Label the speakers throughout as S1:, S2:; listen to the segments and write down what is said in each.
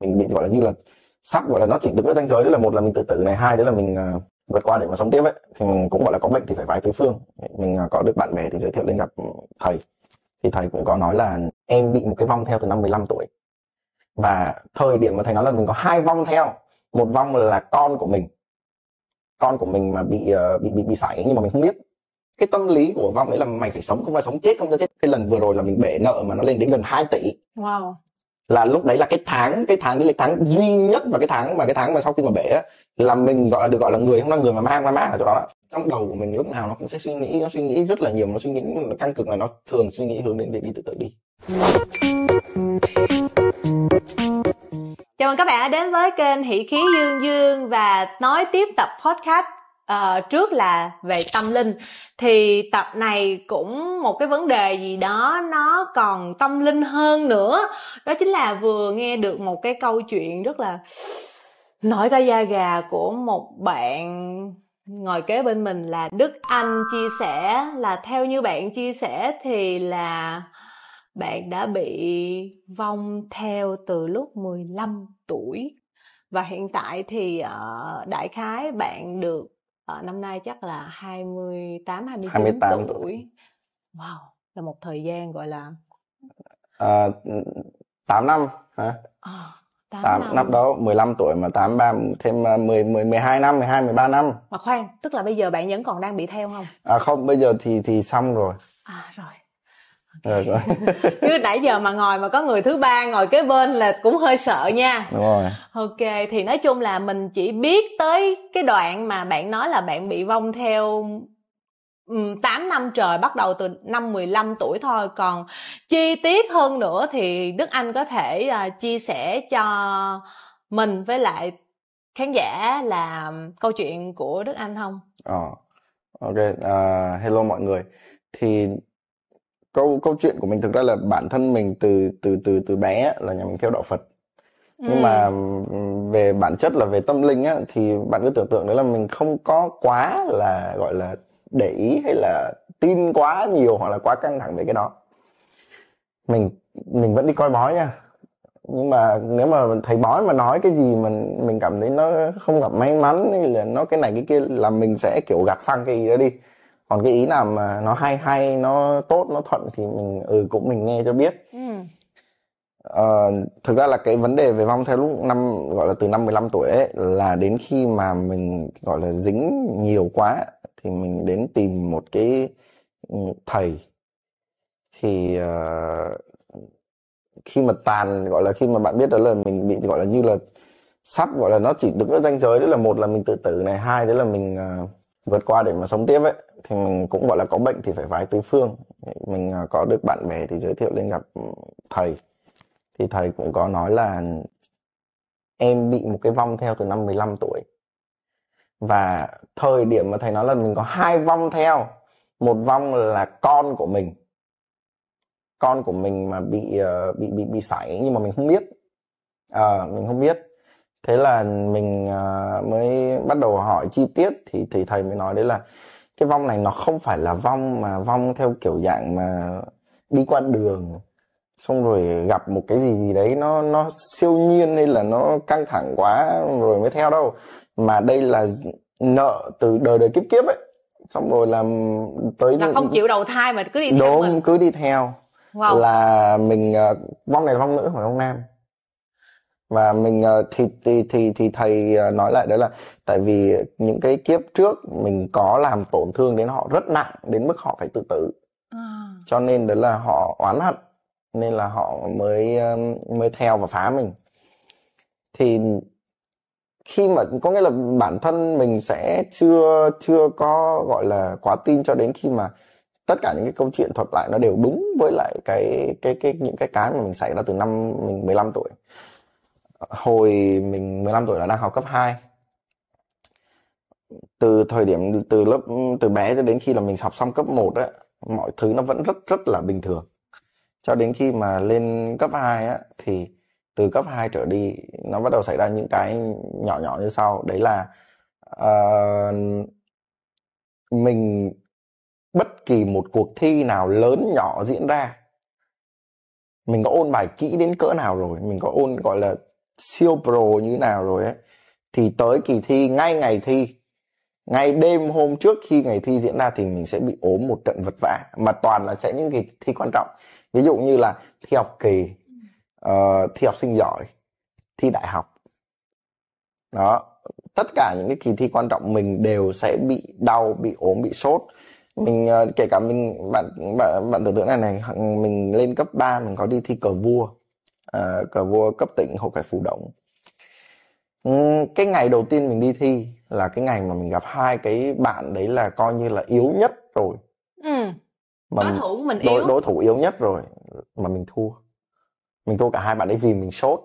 S1: mình bị gọi là như là sắp gọi là nó chỉ đứng ở danh giới đấy là một là mình tự tử này hai đấy là mình uh, vượt qua để mà sống tiếp ấy thì mình cũng gọi là có bệnh thì phải vái tứ phương mình uh, có được bạn bè thì giới thiệu lên gặp thầy thì thầy cũng có nói là em bị một cái vong theo từ năm 15 tuổi và thời điểm mà thầy nói là mình có hai vong theo một vong là con của mình con của mình mà bị uh, bị bị bị sảy nhưng mà mình không biết cái tâm lý của vong ấy là mày phải sống không là sống chết không là chết cái lần vừa rồi là mình bể nợ mà nó lên đến gần 2 tỷ wow là lúc đấy là cái tháng cái tháng cái là tháng duy nhất và cái tháng mà cái tháng mà sau khi mà bể á, là mình gọi là được gọi là người không là người mà mang ma mát ở chỗ đó đó trong đầu của mình lúc nào nó cũng sẽ suy nghĩ nó suy nghĩ rất là nhiều nó suy nghĩ nó căng cực là nó thường suy nghĩ hướng đến việc đi tự tử đi
S2: Chào mừng các bạn đã đến với kênh Hỷ Khí Dương Dương và nói tiếp tập podcast uh, trước là về tâm linh thì tập này cũng một cái vấn đề gì đó nó còn tâm linh hơn nữa đó chính là vừa nghe được một cái câu chuyện rất là nổi ra da gà của một bạn ngồi kế bên mình là đức anh chia sẻ là theo như bạn chia sẻ thì là bạn đã bị vong theo từ lúc 15 tuổi và hiện tại thì uh, đại khái bạn được à, năm nay chắc là 28 29 28 tuổi. tuổi. Wow, là một thời gian gọi là
S1: à, ờ, 8 năm hả? À, 8, 8 năm. năm đó 15 tuổi mà 83 thêm 10 10 12 năm, 12 13 năm.
S2: Mà khoan, tức là bây giờ bạn vẫn còn đang bị theo không?
S1: À không, bây giờ thì thì xong rồi. À rồi. Ờ, rồi
S2: chứ nãy giờ mà ngồi mà có người thứ ba ngồi kế bên là cũng hơi sợ nha đúng rồi ok thì nói chung là mình chỉ biết tới cái đoạn mà bạn nói là bạn bị vong theo 8 năm trời bắt đầu từ năm 15 tuổi thôi còn chi tiết hơn nữa thì Đức Anh có thể uh, chia sẻ cho mình với lại khán giả là câu chuyện của Đức Anh không?
S1: Ờ. Ok, uh, hello mọi người. Thì câu câu chuyện của mình thực ra là bản thân mình từ từ từ từ bé là nhà mình theo đạo Phật nhưng ừ. mà về bản chất là về tâm linh á thì bạn cứ tưởng tượng đấy là mình không có quá là gọi là để ý hay là tin quá nhiều hoặc là quá căng thẳng về cái đó mình mình vẫn đi coi bói nha nhưng mà nếu mà thầy bói mà nói cái gì mình mình cảm thấy nó không gặp may mắn hay là nó cái này cái kia là mình sẽ kiểu gạt phăng cái gì đó đi còn cái ý nào mà nó hay hay nó tốt nó thuận thì mình ừ cũng mình nghe cho biết ừ. ờ, thực ra là cái vấn đề về vong theo lúc năm gọi là từ năm 15 tuổi ấy là đến khi mà mình gọi là dính nhiều quá thì mình đến tìm một cái ừ, thầy thì uh, khi mà tàn gọi là khi mà bạn biết đó là mình bị gọi là như là sắp gọi là nó chỉ đứng ở ranh giới đấy là một là mình tự tử này hai đấy là mình uh, vượt qua để mà sống tiếp ấy thì mình cũng gọi là có bệnh thì phải vái tứ phương mình à, có được bạn bè thì giới thiệu lên gặp ừ, thầy thì thầy cũng có nói là em bị một cái vong theo từ năm 15 tuổi và thời điểm mà thầy nói là mình có hai vong theo một vong là con của mình con của mình mà bị ờ, bị bị bị sảy nhưng mà mình không biết à, mình không biết thế là mình à, mới bắt đầu hỏi chi tiết thì thì thầy mới nói đấy là cái vong này nó không phải là vong mà vong theo kiểu dạng mà đi qua đường xong rồi gặp một cái gì gì đấy nó nó siêu nhiên hay là nó căng thẳng quá rồi mới theo đâu mà đây là nợ từ đời đời kiếp kiếp ấy xong rồi làm tới là không
S2: chịu đầu thai mà cứ đi theo
S1: đúng cứ đi theo wow. là mình uh, vong này là vong nữ hoặc vong nam và mình ờ, thì thì thì thì thầy ờ, nói lại đó là tại vì những cái kiếp trước mình có làm tổn thương đến họ rất nặng đến mức họ phải tự tử à. cho nên đấy là họ oán hận nên là họ mới ờ, mới theo và phá mình thì khi mà có nghĩa là bản thân mình sẽ chưa chưa có gọi là quá tin cho đến khi mà tất cả những cái câu chuyện thuật lại nó đều đúng với lại cái cái cái những cái cái mà mình xảy ra từ năm mình 15 tuổi hồi mình 15 tuổi là đang học cấp 2 từ thời điểm từ lớp từ bé cho đến khi là mình học xong cấp 1 á mọi thứ nó vẫn rất rất là bình thường cho đến khi mà lên cấp 2 á thì từ cấp 2 trở đi nó bắt đầu xảy ra những cái nhỏ nhỏ như sau đấy là uh, mình bất kỳ một cuộc thi nào lớn nhỏ diễn ra mình có ôn bài kỹ đến cỡ nào rồi mình có ôn gọi là siêu pro như thế nào rồi ấy thì tới kỳ thi ngay ngày thi ngay đêm hôm trước khi ngày thi diễn ra thì mình sẽ bị ốm một trận vật vã mà toàn là sẽ những kỳ thi quan trọng ví dụ như là thi học kỳ uh, thi học sinh giỏi thi đại học đó tất cả những cái kỳ thi quan trọng mình đều sẽ bị đau bị ốm bị sốt mình ờ, kể cả mình bạn bạn bạn tưởng tượng này này mình lên cấp 3 mình có đi thi cờ vua à, cờ vua cấp tỉnh hộ cải phù động ừ, cái ngày đầu tiên mình đi thi là cái ngày mà mình gặp hai cái bạn đấy là coi như là yếu nhất rồi ừ. mà đối thủ mình đối, yếu đối thủ yếu nhất rồi mà mình thua mình thua cả hai bạn đấy vì mình sốt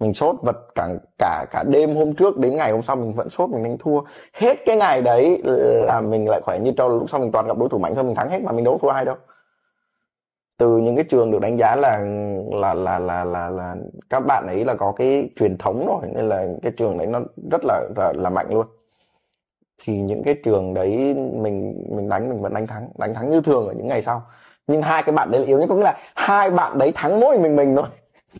S1: mình sốt vật cả cả cả đêm hôm trước đến ngày hôm sau mình vẫn sốt mình đánh thua hết cái ngày đấy là mình lại khỏe như trâu lúc sau mình toàn gặp đối thủ mạnh hơn mình thắng hết mà mình đấu thua ai đâu từ những cái trường được đánh giá là là là là là, là các bạn ấy là có cái truyền thống rồi nên là cái trường đấy nó rất là là, là mạnh luôn thì những cái trường đấy mình mình đánh mình vẫn đánh thắng đánh thắng như thường ở những ngày sau nhưng hai cái bạn đấy là yếu nhất có nghĩa là hai bạn đấy thắng mỗi mình mình thôi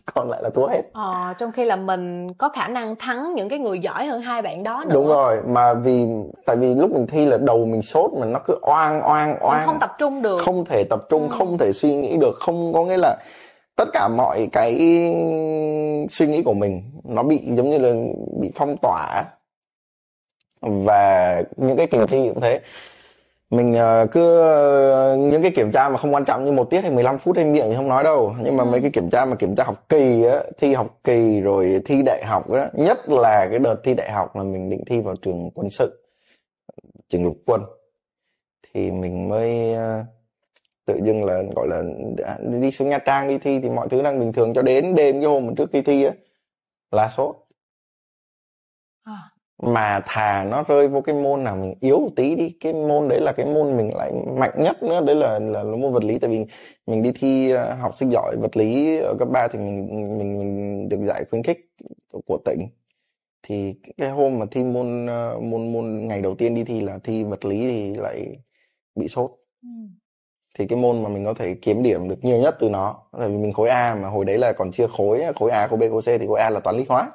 S1: còn lại là thua hết
S2: ờ, trong khi là mình có khả năng thắng những cái người giỏi hơn hai bạn đó nữa đúng
S1: rồi mà vì tại vì lúc mình thi là đầu mình sốt mà nó cứ oan oan oan mình không tập trung được không thể tập trung ừ. không thể suy nghĩ được không có nghĩa là tất cả mọi cái suy nghĩ của mình nó bị giống như là bị phong tỏa và những cái kỳ thi cũng thế mình ờ, cứ ờ, những cái kiểm tra mà không quan trọng như một tiết hay 15 phút hay miệng thì không nói đâu nhưng mà ừ. mấy cái kiểm tra mà kiểm tra học kỳ á thi học kỳ rồi thi đại học á nhất là cái đợt thi đại học là mình định thi vào trường quân sự trường lục quân thì mình mới ờ, tự dưng là gọi là đi xuống nha trang đi thi thì mọi thứ đang bình thường cho đến đêm cái hôm mà trước khi thi á là sốt mà thà nó rơi vô cái môn nào mình yếu một tí đi cái môn đấy là cái môn mình lại mạnh nhất nữa đấy là là, là môn vật lý tại vì mình đi thi ờ, học sinh giỏi vật lý ở cấp 3 thì mình mình mình được giải khuyến khích của tỉnh thì cái hôm mà thi môn ờ, môn môn ngày đầu tiên đi thi là thi vật lý thì lại bị sốt ừ. thì cái môn mà mình có thể kiếm điểm được nhiều nhất từ nó tại vì mình khối A mà hồi đấy là còn chia khối khối A khối B khối C thì khối A là toán lý hóa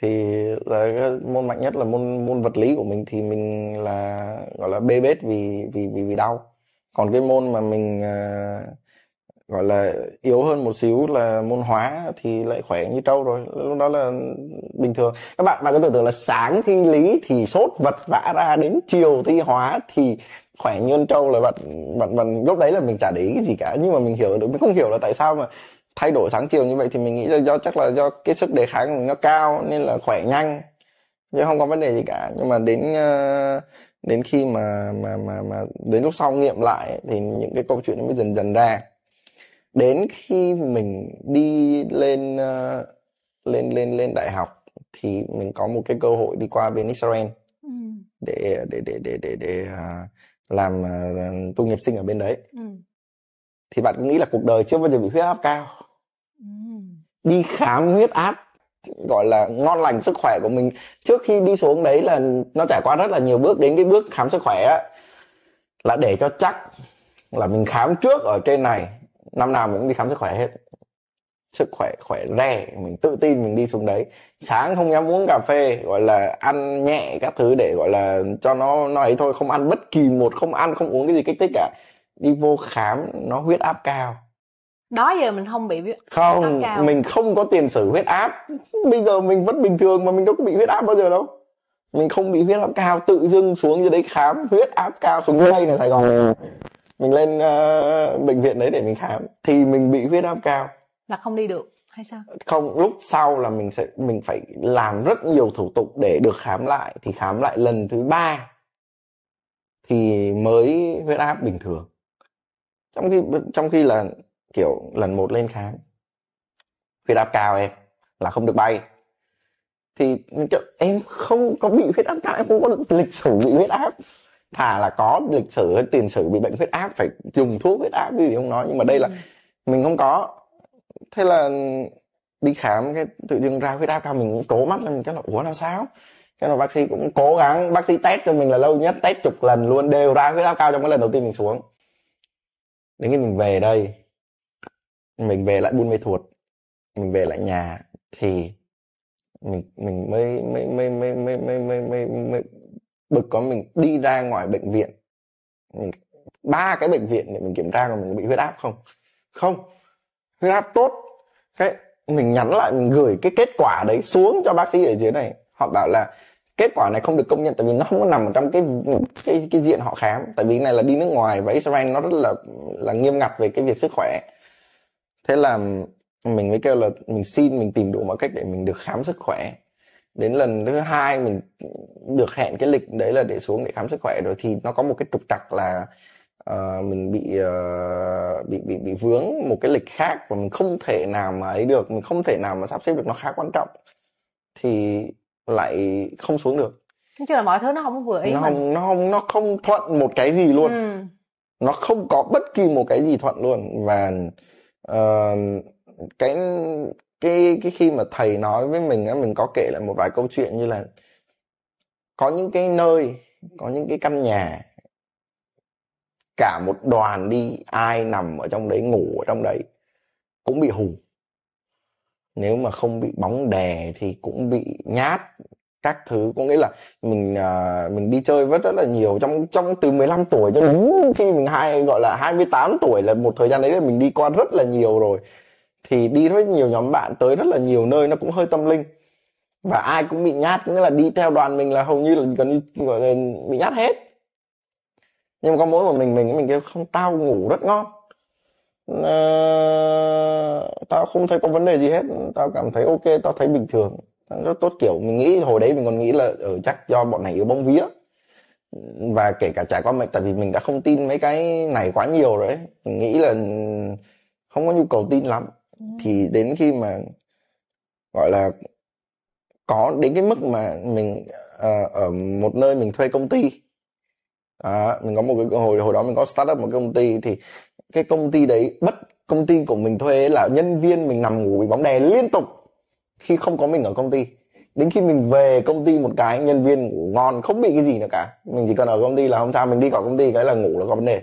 S1: thì là cái môn mạnh nhất là môn môn vật lý của mình thì mình là gọi là bê bết vì vì vì vì đau còn cái môn mà mình à, gọi là yếu hơn một xíu là môn hóa thì lại khỏe như trâu rồi lúc đó là bình thường các bạn mà cứ tưởng tượng là sáng thi lý thì sốt vật vã ra đến chiều thi hóa thì khỏe như trâu là bạn bạn bạn lúc đấy là mình chả để ý cái gì cả nhưng mà mình hiểu được mình không hiểu là tại sao mà thay đổi sáng chiều như vậy thì mình nghĩ là do chắc là do cái sức đề kháng của mình nó cao nên là khỏe nhanh chứ không có vấn đề gì cả nhưng mà đến ờ, đến khi mà mà mà mà đến lúc sau nghiệm lại thì những cái câu chuyện nó mới dần dần ra đến khi mình đi lên ờ, lên lên lên đại học thì mình có một cái cơ hội đi qua bên Israel ừ. để để để để để để ờ, làm tu nghiệp sinh ở bên đấy ừ. thì bạn cứ nghĩ là cuộc đời chưa bao giờ bị huyết áp cao đi khám huyết áp gọi là ngon lành sức khỏe của mình trước khi đi xuống đấy là nó trải qua rất là nhiều bước đến cái bước khám sức khỏe á là để cho chắc là mình khám trước ở trên này năm nào mình cũng đi khám sức khỏe hết sức khỏe khỏe re mình tự tin mình đi xuống đấy sáng không dám uống cà phê gọi là ăn nhẹ các thứ để gọi là cho nó nó ấy thôi không ăn bất kỳ một không ăn không uống cái gì kích thích cả đi vô khám nó huyết áp cao
S2: đó giờ mình không bị không cao. mình
S1: không có tiền sử huyết áp bây giờ mình vẫn bình thường mà mình đâu có bị huyết áp bao giờ đâu mình không bị huyết áp cao tự dưng xuống dưới đấy khám huyết áp cao xuống ngay là sài gòn mình lên uh, bệnh viện đấy để mình khám thì mình bị huyết áp cao
S2: là không đi được hay sao
S1: không lúc sau là mình sẽ mình phải làm rất nhiều thủ tục để được khám lại thì khám lại lần thứ ba thì mới huyết áp bình thường trong khi trong khi là kiểu lần một lên khám huyết áp cao em là không được bay thì em không có bị huyết áp cao em không có lịch sử bị huyết áp thà là có lịch sử hay tiền sử bị bệnh huyết áp phải dùng thuốc huyết áp gì không nói nhưng mà đây là ừ. mình không có thế là đi khám cái tự dưng ra huyết áp cao mình cũng trố mắt lên mình cái là ủa là sao cái mà bác sĩ cũng cố gắng bác sĩ test cho mình là lâu nhất test chục lần luôn đều ra huyết áp cao trong cái lần đầu tiên mình xuống đến khi mình về đây mình về lại buôn mê thuột mình về lại nhà thì mình mình mới mới mới mới mới mới mới mới, mới bực có mình đi ra ngoài bệnh viện ba cái bệnh viện để mình kiểm tra còn mình bị huyết áp không không huyết áp tốt cái mình nhắn lại mình gửi cái kết quả đấy xuống cho bác sĩ ở dưới này họ bảo là kết quả này không được công nhận tại vì nó không có nằm trong cái cái cái diện họ khám tại vì này là đi nước ngoài và Israel nó rất là là nghiêm ngặt về cái việc sức khỏe thế là mình mới kêu là mình xin mình tìm đủ mọi cách để mình được khám sức khỏe đến lần thứ hai mình được hẹn cái lịch đấy là để xuống để khám sức khỏe rồi thì nó có một cái trục trặc là uh, mình bị uh, bị bị bị vướng một cái lịch khác và mình không thể nào mà ấy được mình không thể nào mà sắp xếp được nó khá quan trọng thì lại không xuống được
S2: nói chung là mọi thứ nó không vừa ý nó mình.
S1: không nó không nó không thuận một cái gì luôn ừ. nó không có bất kỳ một cái gì thuận luôn và Ờ, cái cái cái khi mà thầy nói với mình á mình có kể lại một vài câu chuyện như là có những cái nơi có những cái căn nhà cả một đoàn đi ai nằm ở trong đấy ngủ ở trong đấy cũng bị hù nếu mà không bị bóng đè thì cũng bị nhát các thứ có nghĩa là mình uh, mình đi chơi rất rất là nhiều trong trong từ 15 tuổi cho đến khi mình hai gọi là 28 tuổi là một thời gian đấy là mình đi qua rất là nhiều rồi thì đi rất nhiều nhóm bạn tới rất là nhiều nơi nó cũng hơi tâm linh và ai cũng bị nhát nghĩa là đi theo đoàn mình là hầu như là gần như gọi là bị nhát hết nhưng mà có mỗi một mình mình mình kêu không tao ngủ rất ngon à, tao không thấy có vấn đề gì hết tao cảm thấy ok tao thấy bình thường rất tốt kiểu mình nghĩ hồi đấy mình còn nghĩ là ở ờ, ừ, chắc do bọn này yếu bóng vía và kể cả trải qua mình tại vì mình đã không tin mấy cái này quá nhiều rồi ấy. mình nghĩ là ừ, không có nhu cầu tin lắm ừ. thì đến khi mà gọi là có đến cái mức mà mình uh, ở một nơi mình thuê công ty à, mình có một cái hồi hồi đó mình có start up một công ty thì cái công ty đấy bất công ty của mình thuê là nhân viên mình nằm ngủ bị bóng đè liên tục khi không có mình ở công ty đến khi mình về công ty một cái nhân viên ngủ ngon không bị cái gì nữa cả mình chỉ cần ở công ty là hôm sau mình đi khỏi công ty cái là ngủ là có vấn đề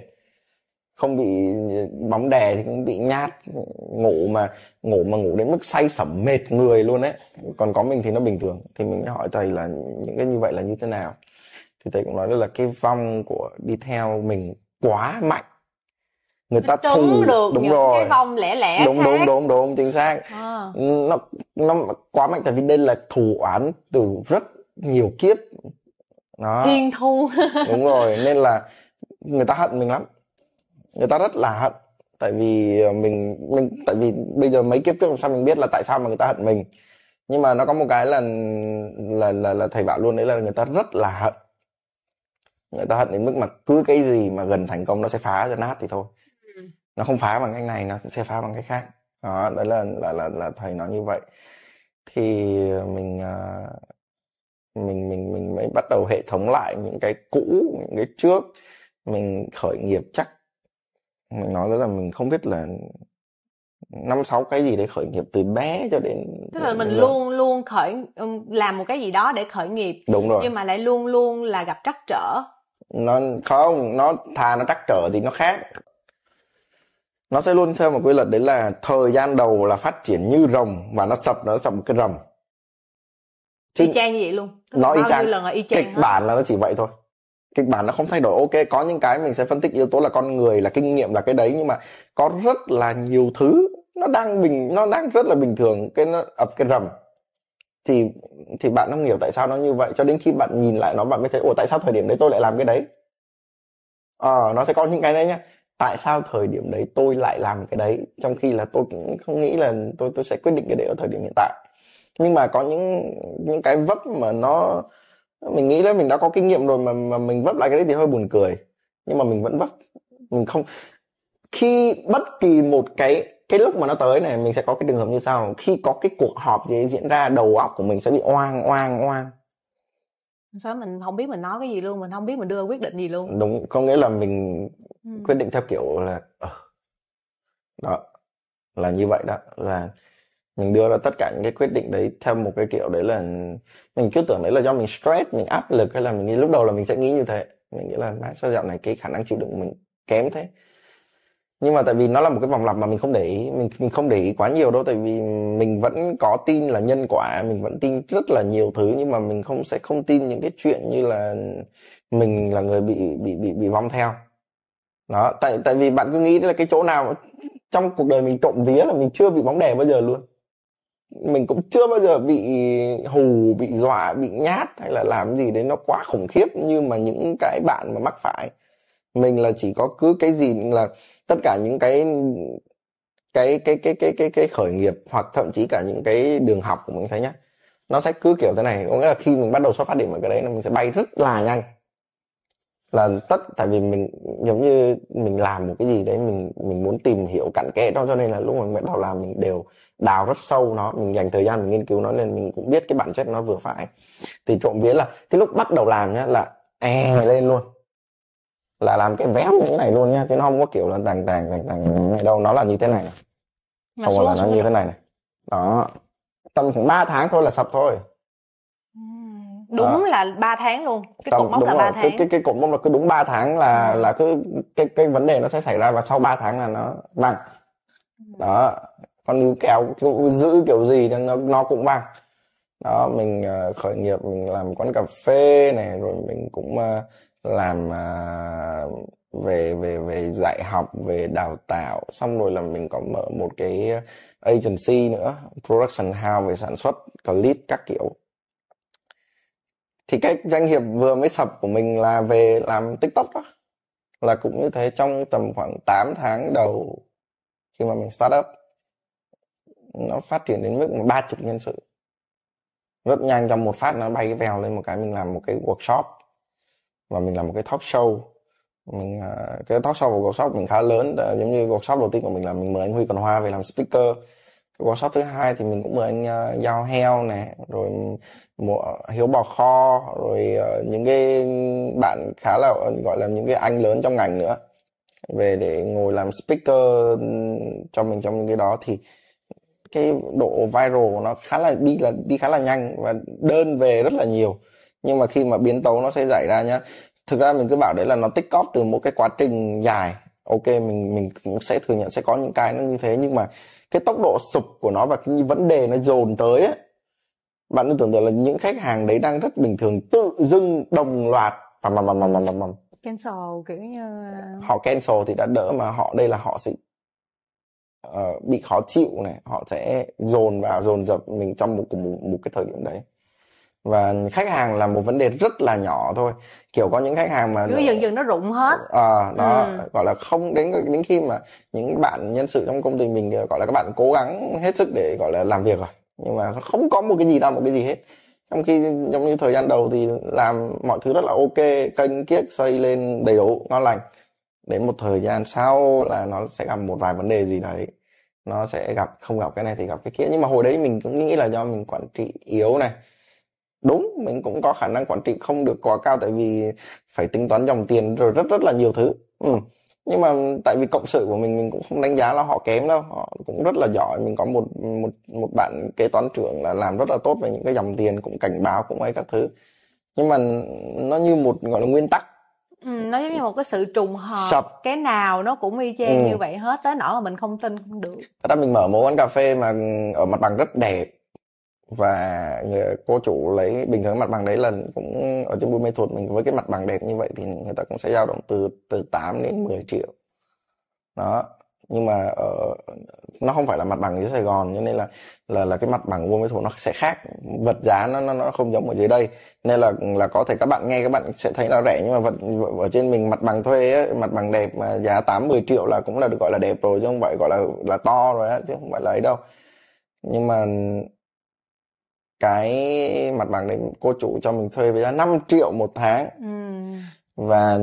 S1: không bị bóng đè thì cũng bị nhát ngủ mà ngủ mà ngủ đến mức say sẩm mệt người luôn ấy còn có mình thì nó bình thường thì mình hỏi thầy là những cái như vậy là như thế nào thì thầy cũng nói là cái vong của đi theo mình quá mạnh người ta thu được đúng những rồi cái vòng lẻ lẻ đúng khác. đúng đúng đúng chính xác à. nó nó quá mạnh tại vì đây là thù oán từ rất nhiều kiếp nó thiên thu đúng rồi nên là người ta hận mình lắm người ta rất là hận tại vì ờ, mình mình tại vì bây giờ mấy kiếp trước làm sao mình biết là tại sao mà người ta hận mình nhưng mà nó có một cái là là là, là thầy bảo luôn đấy là người ta rất là hận người ta hận đến mức mà cứ cái gì mà gần thành công nó sẽ phá cho nát thì thôi nó không phá bằng cách này nó cũng sẽ phá bằng cách khác đó đấy là là là, là thầy nói như vậy thì ờ, mình ờ, mình mình mình mới bắt đầu hệ thống lại những cái cũ những cái trước mình khởi nghiệp chắc mình nói là mình không biết là năm sáu cái gì để khởi nghiệp từ bé cho đến tức là mình luôn
S2: luôn khởi ừ, làm một cái gì đó để khởi nghiệp đúng rồi nhưng mà lại luôn luôn là gặp trắc trở
S1: nó không nó thà nó trắc trở thì nó khác nó sẽ luôn theo một quy luật đấy là thời gian đầu là phát triển như rồng và nó sập nó sập một cái rồng Chứ y
S2: chang như vậy luôn Tức nó y chang, là y chang kịch bản
S1: là nó chỉ vậy thôi kịch bản nó không thay đổi ok có những cái mình sẽ phân tích yếu tố là con người là kinh nghiệm là cái đấy nhưng mà có rất là nhiều thứ nó đang bình nó đang rất là bình thường cái nó ập cái rầm thì thì bạn không hiểu tại sao nó như vậy cho đến khi bạn nhìn lại nó bạn mới thấy ủa tại sao thời điểm đấy tôi lại làm cái đấy ờ à, nó sẽ có những cái đấy nhá tại sao thời điểm đấy tôi lại làm cái đấy trong khi là tôi cũng không nghĩ là tôi tôi sẽ quyết định cái đấy ở thời điểm hiện tại nhưng mà có những những cái vấp mà nó mình nghĩ là mình đã có kinh nghiệm rồi mà mà mình vấp lại cái đấy thì hơi buồn cười nhưng mà mình vẫn vấp mình không khi bất kỳ một cái cái lúc mà nó tới này mình sẽ có cái trường hợp như sau khi có cái cuộc họp gì diễn ra đầu óc của mình sẽ bị oang oang oang
S2: sao mình không biết mình nói cái gì luôn mình không biết mình đưa quyết định gì luôn
S1: đúng có nghĩa là mình quyết định theo kiểu là ờ, đó là như vậy đó là mình đưa ra tất cả những cái quyết định đấy theo một cái kiểu đấy là mình cứ tưởng đấy là do mình stress mình áp lực hay là mình nghĩ lúc đầu là mình sẽ nghĩ như thế mình nghĩ là mãi sao dạo này cái khả năng chịu đựng mình kém thế nhưng mà tại vì nó là một cái vòng lặp mà mình không để ý mình mình không để ý quá nhiều đâu tại vì mình vẫn có tin là nhân quả mình vẫn tin rất là nhiều thứ nhưng mà mình không sẽ không tin những cái chuyện như là mình là người bị bị bị bị vong theo đó tại tại vì bạn cứ nghĩ là cái chỗ nào trong cuộc đời mình trộm vía là mình chưa bị bóng đè bao giờ luôn mình cũng chưa bao giờ bị hù bị dọa bị nhát hay là làm gì đấy nó quá khủng khiếp như mà những cái bạn mà mắc phải mình là chỉ có cứ cái gì là tất cả những cái cái cái cái cái cái cái khởi nghiệp hoặc thậm chí cả những cái đường học của mình thấy nhá nó sẽ cứ kiểu thế này có nghĩa là khi mình bắt đầu xuất phát điểm ở cái đấy là mình sẽ bay rất là nhanh là tất tại vì mình giống như mình làm một cái gì đấy mình mình muốn tìm hiểu cặn kẽ đó cho nên là lúc mà mình bắt đầu làm mình đều đào rất sâu nó mình dành thời gian mình nghiên cứu nó nên mình cũng biết cái bản chất nó vừa phải thì trộm vía là cái lúc bắt đầu làm nhá là e mày lên luôn là làm cái vé như thế này luôn nhá chứ nó không có kiểu là tàng tàng tàng tàng này đâu nó là như thế này, này. xong rồi là nó như thế này này đó tầm khoảng 3 tháng thôi là sập thôi Ờ. đúng à,
S2: là 3 tháng luôn cái tầm, cục mốc là ba tháng cái, cái
S1: cái cục mốc là cứ đúng 3 tháng là ừ. là cứ cái cái vấn đề nó sẽ xảy ra và sau 3 tháng là nó văng ừ. đó con níu kéo giữ kiểu gì thì nó nó cũng văng đó mình uh, khởi nghiệp mình làm quán cà phê này rồi mình cũng uh, làm uh, về về về dạy học về đào tạo xong rồi là mình có mở một cái agency nữa production house về sản xuất clip các kiểu thì cái doanh nghiệp vừa mới sập của mình là về làm tiktok đó là cũng như thế trong tầm khoảng 8 tháng đầu khi mà mình start up nó phát triển đến mức ba chục nhân sự rất nhanh trong một phát nó bay vèo lên một cái mình làm một cái workshop và mình làm một cái talk show mình à, cái talk show và workshop mình khá lớn giống như workshop đầu tiên của mình là mình mời anh Huy Còn Hoa về làm speaker cái workshop thứ hai thì mình cũng mời anh uh, ờ, giao heo này rồi mua, hiếu bò kho rồi ờ, những cái bạn khá là gọi là những cái anh lớn trong ngành nữa về để ngồi làm speaker cho mình trong những cái đó thì cái độ viral của nó khá là đi là đi khá là nhanh và đơn về rất là nhiều nhưng mà khi mà biến tấu nó sẽ giải ra nhá thực ra mình cứ bảo đấy là nó tích cóp từ một cái quá trình dài ok mình mình cũng sẽ thừa nhận sẽ có những cái nó như thế nhưng mà cái tốc độ sụp của nó và cái vấn đề nó dồn tới ấy, bạn cứ tưởng tượng là những khách hàng đấy đang rất bình thường tự dưng đồng loạt mà mà mà mà mà mà
S2: cancel kiểu như
S1: họ cancel thì đã đỡ mà họ đây là họ sẽ uh, bị khó chịu này họ sẽ dồn vào dồn dập mình trong một, một một cái thời điểm đấy và khách hàng là một vấn đề rất là nhỏ thôi kiểu có những khách hàng mà cứ dần
S2: dần nó rụng hết
S1: ờ à, đó ừ. gọi là không đến đến khi mà những bạn nhân sự trong công ty mình gọi là các bạn cố gắng hết sức để gọi là làm việc rồi nhưng mà không có một cái gì đâu một cái gì hết trong khi giống như thời gian đầu thì làm mọi thứ rất là ok kênh kiếp xây lên đầy đủ ngon lành đến một thời gian sau là nó sẽ gặp một vài vấn đề gì đấy nó sẽ gặp không gặp cái này thì gặp cái kia nhưng mà hồi đấy mình cũng nghĩ là do mình quản trị yếu này đúng mình cũng có khả năng quản trị không được quá cao tại vì phải tính toán dòng tiền rồi rất rất là nhiều thứ ừ. nhưng mà tại vì cộng sự của mình mình cũng không đánh giá là họ kém đâu họ cũng rất là giỏi mình có một một một bạn kế toán trưởng là làm rất là tốt về những cái dòng tiền cũng cảnh báo cũng ấy các thứ nhưng mà nó như một gọi là nguyên tắc
S2: Ừ, nó giống như một cái sự trùng hợp Sập. cái nào nó cũng y chang ừ. như vậy hết tới nỗi mà mình không tin không được thật
S1: ra mình mở một quán cà phê mà ở mặt bằng rất đẹp và cô chủ lấy bình thường mặt bằng đấy lần cũng ở trên Buôn Mê thuật mình với cái mặt bằng đẹp như vậy thì người ta cũng sẽ dao động từ từ 8 đến 10 triệu đó nhưng mà ở, nó không phải là mặt bằng dưới Sài Gòn cho nên là là là cái mặt bằng Buôn Mê thuật nó sẽ khác vật giá nó nó nó không giống ở dưới đây nên là là có thể các bạn nghe các bạn sẽ thấy nó rẻ nhưng mà vật ở trên mình mặt bằng thuê ấy, mặt bằng đẹp mà giá 8 10 triệu là cũng là được gọi là đẹp rồi chứ không phải gọi là là to rồi á chứ không phải là ấy đâu nhưng mà cái mặt bằng đấy cô chủ cho mình thuê với giá 5 triệu một tháng ừ. và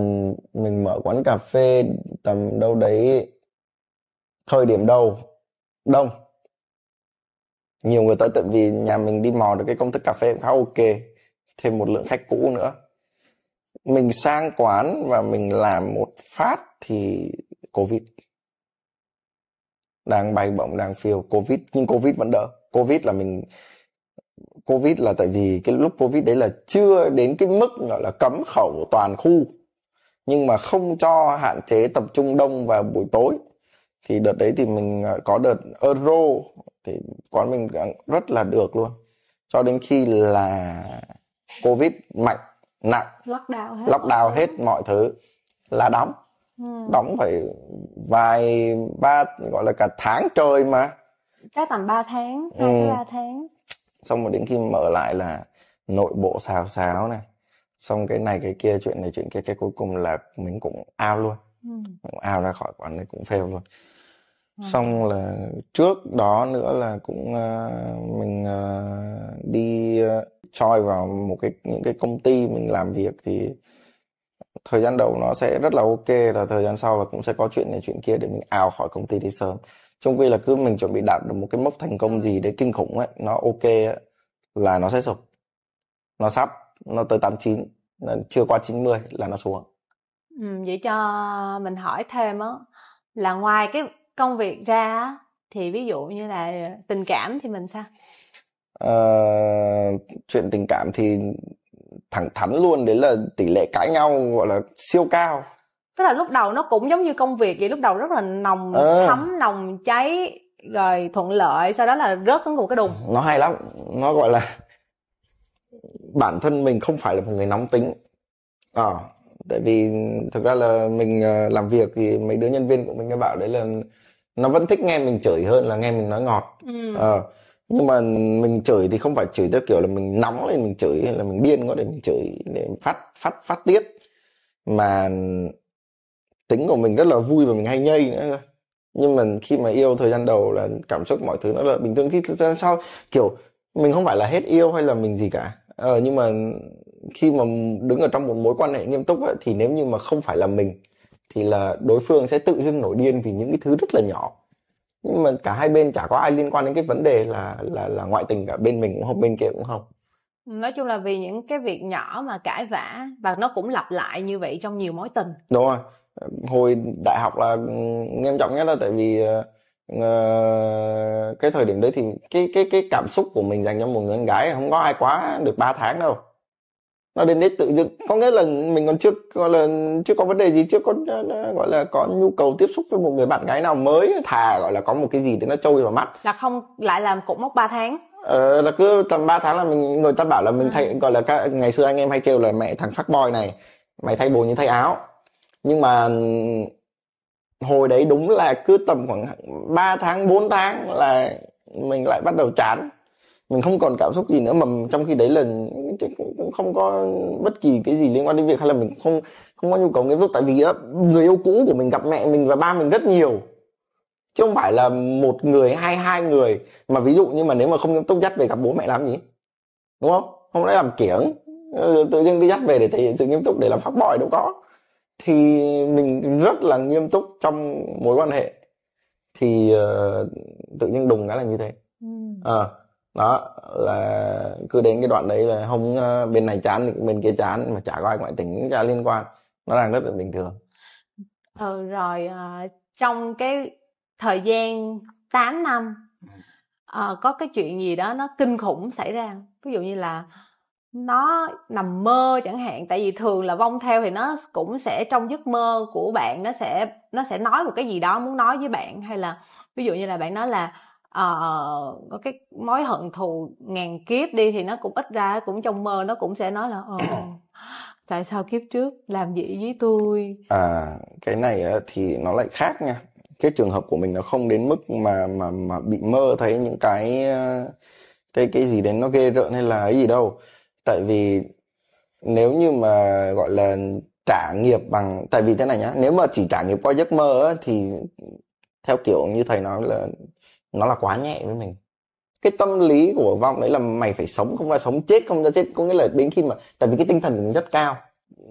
S1: mình mở quán cà phê tầm đâu đấy thời điểm đầu đông nhiều người tới tự vì nhà mình đi mò được cái công thức cà phê cũng khá ok thêm một lượng khách cũ nữa mình sang quán và mình làm một phát thì covid đang bay bổng đang phiêu covid nhưng covid vẫn đỡ covid là mình covid là tại vì cái lúc covid đấy là chưa đến cái mức gọi là cấm khẩu toàn khu nhưng mà không cho hạn chế tập trung đông vào buổi tối thì đợt đấy thì mình à, có đợt euro thì quán mình rất là được luôn cho đến khi là covid mạnh nặng
S2: lockdown hết,
S1: lockdown hết mọi thứ là đóng ừ. đóng phải vài ba gọi là cả tháng trời mà
S2: cái tầm 3 tháng hai ừ. ba tháng
S1: xong rồi đến khi mở lại là nội bộ xào xáo này xong cái này cái kia chuyện này chuyện kia cái cuối cùng là mình cũng ao luôn ừ. mình ao ra khỏi quán này cũng fail luôn ừ. xong là trước đó nữa là cũng uh, mình uh, đi uh, ờ, choi vào một cái những cái công ty mình làm việc thì thời gian đầu nó sẽ rất là ok là thời gian sau là cũng sẽ có chuyện này chuyện kia để mình ao khỏi công ty đi sớm chung quy là cứ mình chuẩn bị đạt được một cái mốc thành công ừ. gì đấy kinh khủng ấy nó ok ấy, là nó sẽ sụp nó sắp nó tới 89 chưa qua 90 là nó xuống
S2: ừ, vậy cho mình hỏi thêm á là ngoài cái công việc ra thì ví dụ như là tình cảm thì mình sao
S1: à, chuyện tình cảm thì thẳng thắn luôn đấy là tỷ lệ cãi nhau gọi là siêu cao
S2: tức là lúc đầu nó cũng giống như công việc vậy lúc đầu rất là nồng ừ. thấm nồng cháy rồi thuận lợi sau đó là rớt xuống một cái đùng
S1: nó hay lắm nó gọi là bản thân mình không phải là một người nóng tính à, tại vì thực ra là mình ờ, làm việc thì mấy đứa nhân viên của mình nó bảo đấy là nó vẫn thích nghe mình chửi hơn là nghe mình nói ngọt ừ. à, nhưng mà mình chửi thì không phải chửi theo kiểu là mình nóng lên mình chửi hay là mình điên có để mình chửi để phát phát phát tiết mà tính của mình rất là vui và mình hay nhây nữa nhưng mà khi mà yêu thời gian đầu là cảm xúc mọi thứ nó là bình thường khi thời gian sau kiểu mình không phải là hết yêu hay là mình gì cả ờ, nhưng mà khi mà đứng ở trong một mối quan hệ nghiêm túc ấy, thì nếu như mà không phải là mình thì là đối phương sẽ tự dưng nổi điên vì những cái thứ rất là nhỏ nhưng mà cả hai bên chả có ai liên quan đến cái vấn đề là là là ngoại tình cả bên mình cũng không bên kia cũng không
S2: nói chung là vì những cái việc nhỏ mà cãi vã và nó cũng lặp lại như vậy trong nhiều mối tình
S1: đúng rồi hồi đại học là ừ, nghiêm trọng nhất là tại vì uh, cái thời điểm đấy thì cái cái cái cảm xúc của mình dành cho một người con gái không có ai quá được 3 tháng đâu nó đến đấy tự dưng có nghĩa là mình còn chưa gọi là chưa có vấn đề gì chưa có ờ, gọi là có nhu cầu tiếp xúc với một người bạn gái nào mới thà gọi là có một cái gì để nó trôi vào mắt
S2: là không lại làm cột mốc 3 tháng
S1: ờ, là cứ tầm 3 tháng là mình người ta bảo là mình ừ. thay gọi là các, ngày xưa anh em hay trêu là mẹ thằng phát boy này mày thay bồ như thay áo nhưng mà hồi đấy đúng là cứ tầm khoảng 3 tháng 4 tháng là mình lại bắt đầu chán mình không còn cảm xúc gì nữa mà trong khi đấy là cũng không có bất kỳ cái gì liên quan đến việc hay là mình không không có nhu cầu nghiêm túc tại vì người yêu cũ của mình gặp mẹ mình và ba mình rất nhiều chứ không phải là một người hay hai người mà ví dụ như mà nếu mà không nghiêm túc dắt về gặp bố mẹ làm gì đúng không không lẽ làm kiểng ờ, tự dưng đi dắt về để thể hiện sự nghiêm túc để làm phát bòi đâu có thì mình rất là nghiêm túc trong mối quan hệ thì uh, tự nhiên đùng cái là như thế ừ. à, đó là cứ đến cái đoạn đấy là không uh, ờ, bên này chán thì bên kia chán mà chả có ai ngoại tính chả liên quan nó đang rất là bình thường
S2: ừ rồi uh, trong cái thời gian 8 năm uh, có cái chuyện gì đó nó kinh khủng xảy ra ví dụ như là nó nằm mơ chẳng hạn tại vì thường là vong theo thì nó cũng sẽ trong giấc mơ của bạn nó sẽ nó sẽ nói một cái gì đó muốn nói với bạn hay là ví dụ như là bạn nói là ờ uh, cái mối hận thù ngàn kiếp đi thì nó cũng ít ra cũng trong mơ nó cũng sẽ nói là ờ tại sao kiếp trước làm gì với tôi
S1: à cái này thì nó lại khác nha cái trường hợp của mình nó không đến mức mà mà mà bị mơ thấy những cái ờ, cái cái gì đến nó ghê rợn hay là ấy gì đâu tại vì nếu như mà gọi là trả nghiệp bằng tại vì thế này nhá nếu mà chỉ trả nghiệp qua giấc mơ á, thì theo kiểu như thầy nói là nó là quá nhẹ với mình cái tâm lý của vong đấy là mày phải sống không ra sống chết không ra chết có nghĩa là đến khi mà tại vì cái tinh thần mình rất cao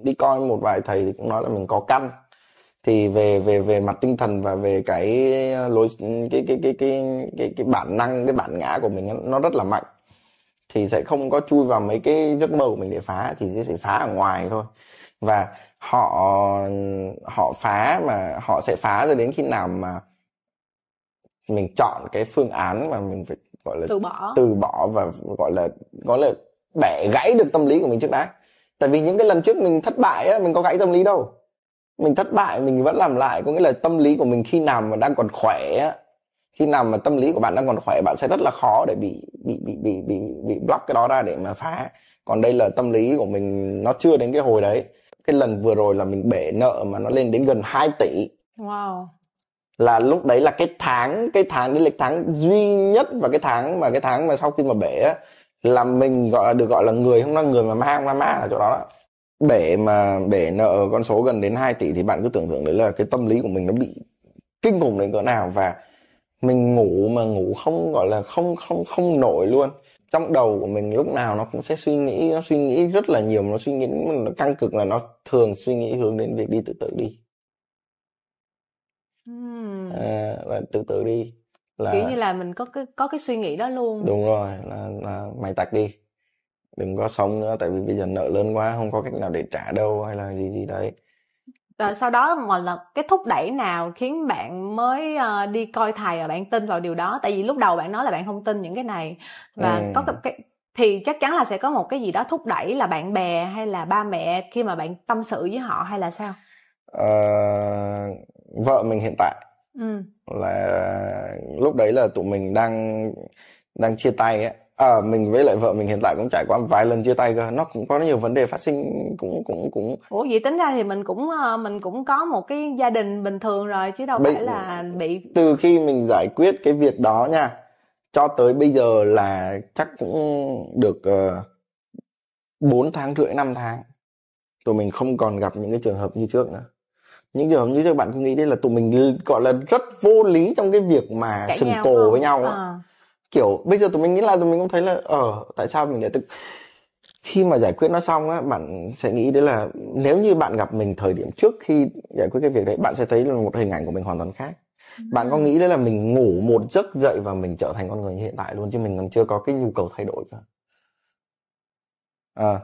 S1: đi coi một vài thầy thì cũng nói là mình có căn thì về về về mặt tinh thần và về cái lối cái cái cái cái cái cái, cái bản năng cái bản ngã của mình nó rất là mạnh thì sẽ không có chui vào mấy cái giấc mơ của mình để phá thì sẽ phá ở ngoài thôi và họ họ phá mà họ sẽ phá cho đến khi nào mà mình chọn cái phương án mà mình phải gọi là từ bỏ từ bỏ và gọi là gọi là bẻ gãy được tâm lý của mình trước đã tại vì những cái lần trước mình thất bại á mình có gãy tâm lý đâu mình thất bại mình vẫn làm lại có nghĩa là tâm lý của mình khi nào mà đang còn khỏe khi nào mà tâm lý của bạn đang còn khỏe bạn sẽ rất là khó để bị bị bị bị bị bị block cái đó ra để mà phá còn đây là tâm lý của mình nó chưa đến cái hồi đấy cái lần vừa rồi là mình bể nợ mà nó lên đến gần 2 tỷ wow là lúc đấy là cái tháng cái tháng đấy lịch tháng duy nhất và cái tháng mà cái tháng mà sau khi mà bể á, là mình gọi là được gọi là người không là người mà ma không là ma là chỗ đó đó bể mà bể nợ con số gần đến 2 tỷ thì bạn cứ tưởng tượng đấy là cái tâm lý của mình nó bị kinh khủng đến cỡ nào và mình ngủ mà ngủ không gọi là không không không nổi luôn trong đầu của mình lúc nào nó cũng sẽ suy nghĩ nó suy nghĩ rất là nhiều nó suy nghĩ nó căng cực là nó thường suy nghĩ hướng đến việc đi tự tử đi hmm. à, là tự tử đi là kiểu như
S2: là mình có cái có cái suy nghĩ đó luôn
S1: đúng rồi là, là mày tạch đi đừng có sống nữa tại vì bây giờ nợ lớn quá không có cách nào để trả đâu hay là gì gì đấy
S2: rồi ờ, dạ. sau đó mà là cái thúc đẩy nào khiến bạn mới uh, đi coi thầy và bạn tin vào điều đó tại vì lúc đầu bạn nói là bạn không tin những cái này và ừ. có cái thì chắc chắn là sẽ có một cái gì đó thúc đẩy là bạn bè hay là ba mẹ khi mà bạn tâm sự với họ hay là sao
S1: à, vợ mình hiện tại ừ. là lúc đấy là tụi mình đang đang chia tay ấy à, mình với lại vợ mình hiện tại cũng trải qua vài lần chia tay cơ nó cũng có nhiều vấn đề phát sinh cũng cũng cũng
S2: ủa vậy tính ra thì mình cũng ờ, mình cũng có một cái gia đình bình thường rồi chứ đâu Bây, phải là bị
S1: từ khi mình giải quyết cái việc đó nha cho tới bây giờ là chắc cũng được ờ, bốn uh, tháng rưỡi năm tháng tụi mình không còn gặp những cái trường hợp như trước nữa những trường hợp như trước bạn cứ nghĩ đấy là tụi mình gọi là rất vô lý trong cái việc mà sừng cồ với nhau à kiểu bây giờ tụi mình nghĩ là tụi mình cũng thấy là ở ờ, tại sao mình lại tự khi mà giải quyết nó xong á bạn sẽ nghĩ đấy là nếu như bạn gặp mình thời điểm trước khi giải quyết cái việc đấy bạn sẽ thấy là một hình ảnh của mình hoàn toàn khác bạn có nghĩ đấy là mình ngủ một giấc dậy và mình trở thành con người hiện tại luôn chứ mình còn chưa có cái nhu cầu thay đổi cả à ờ.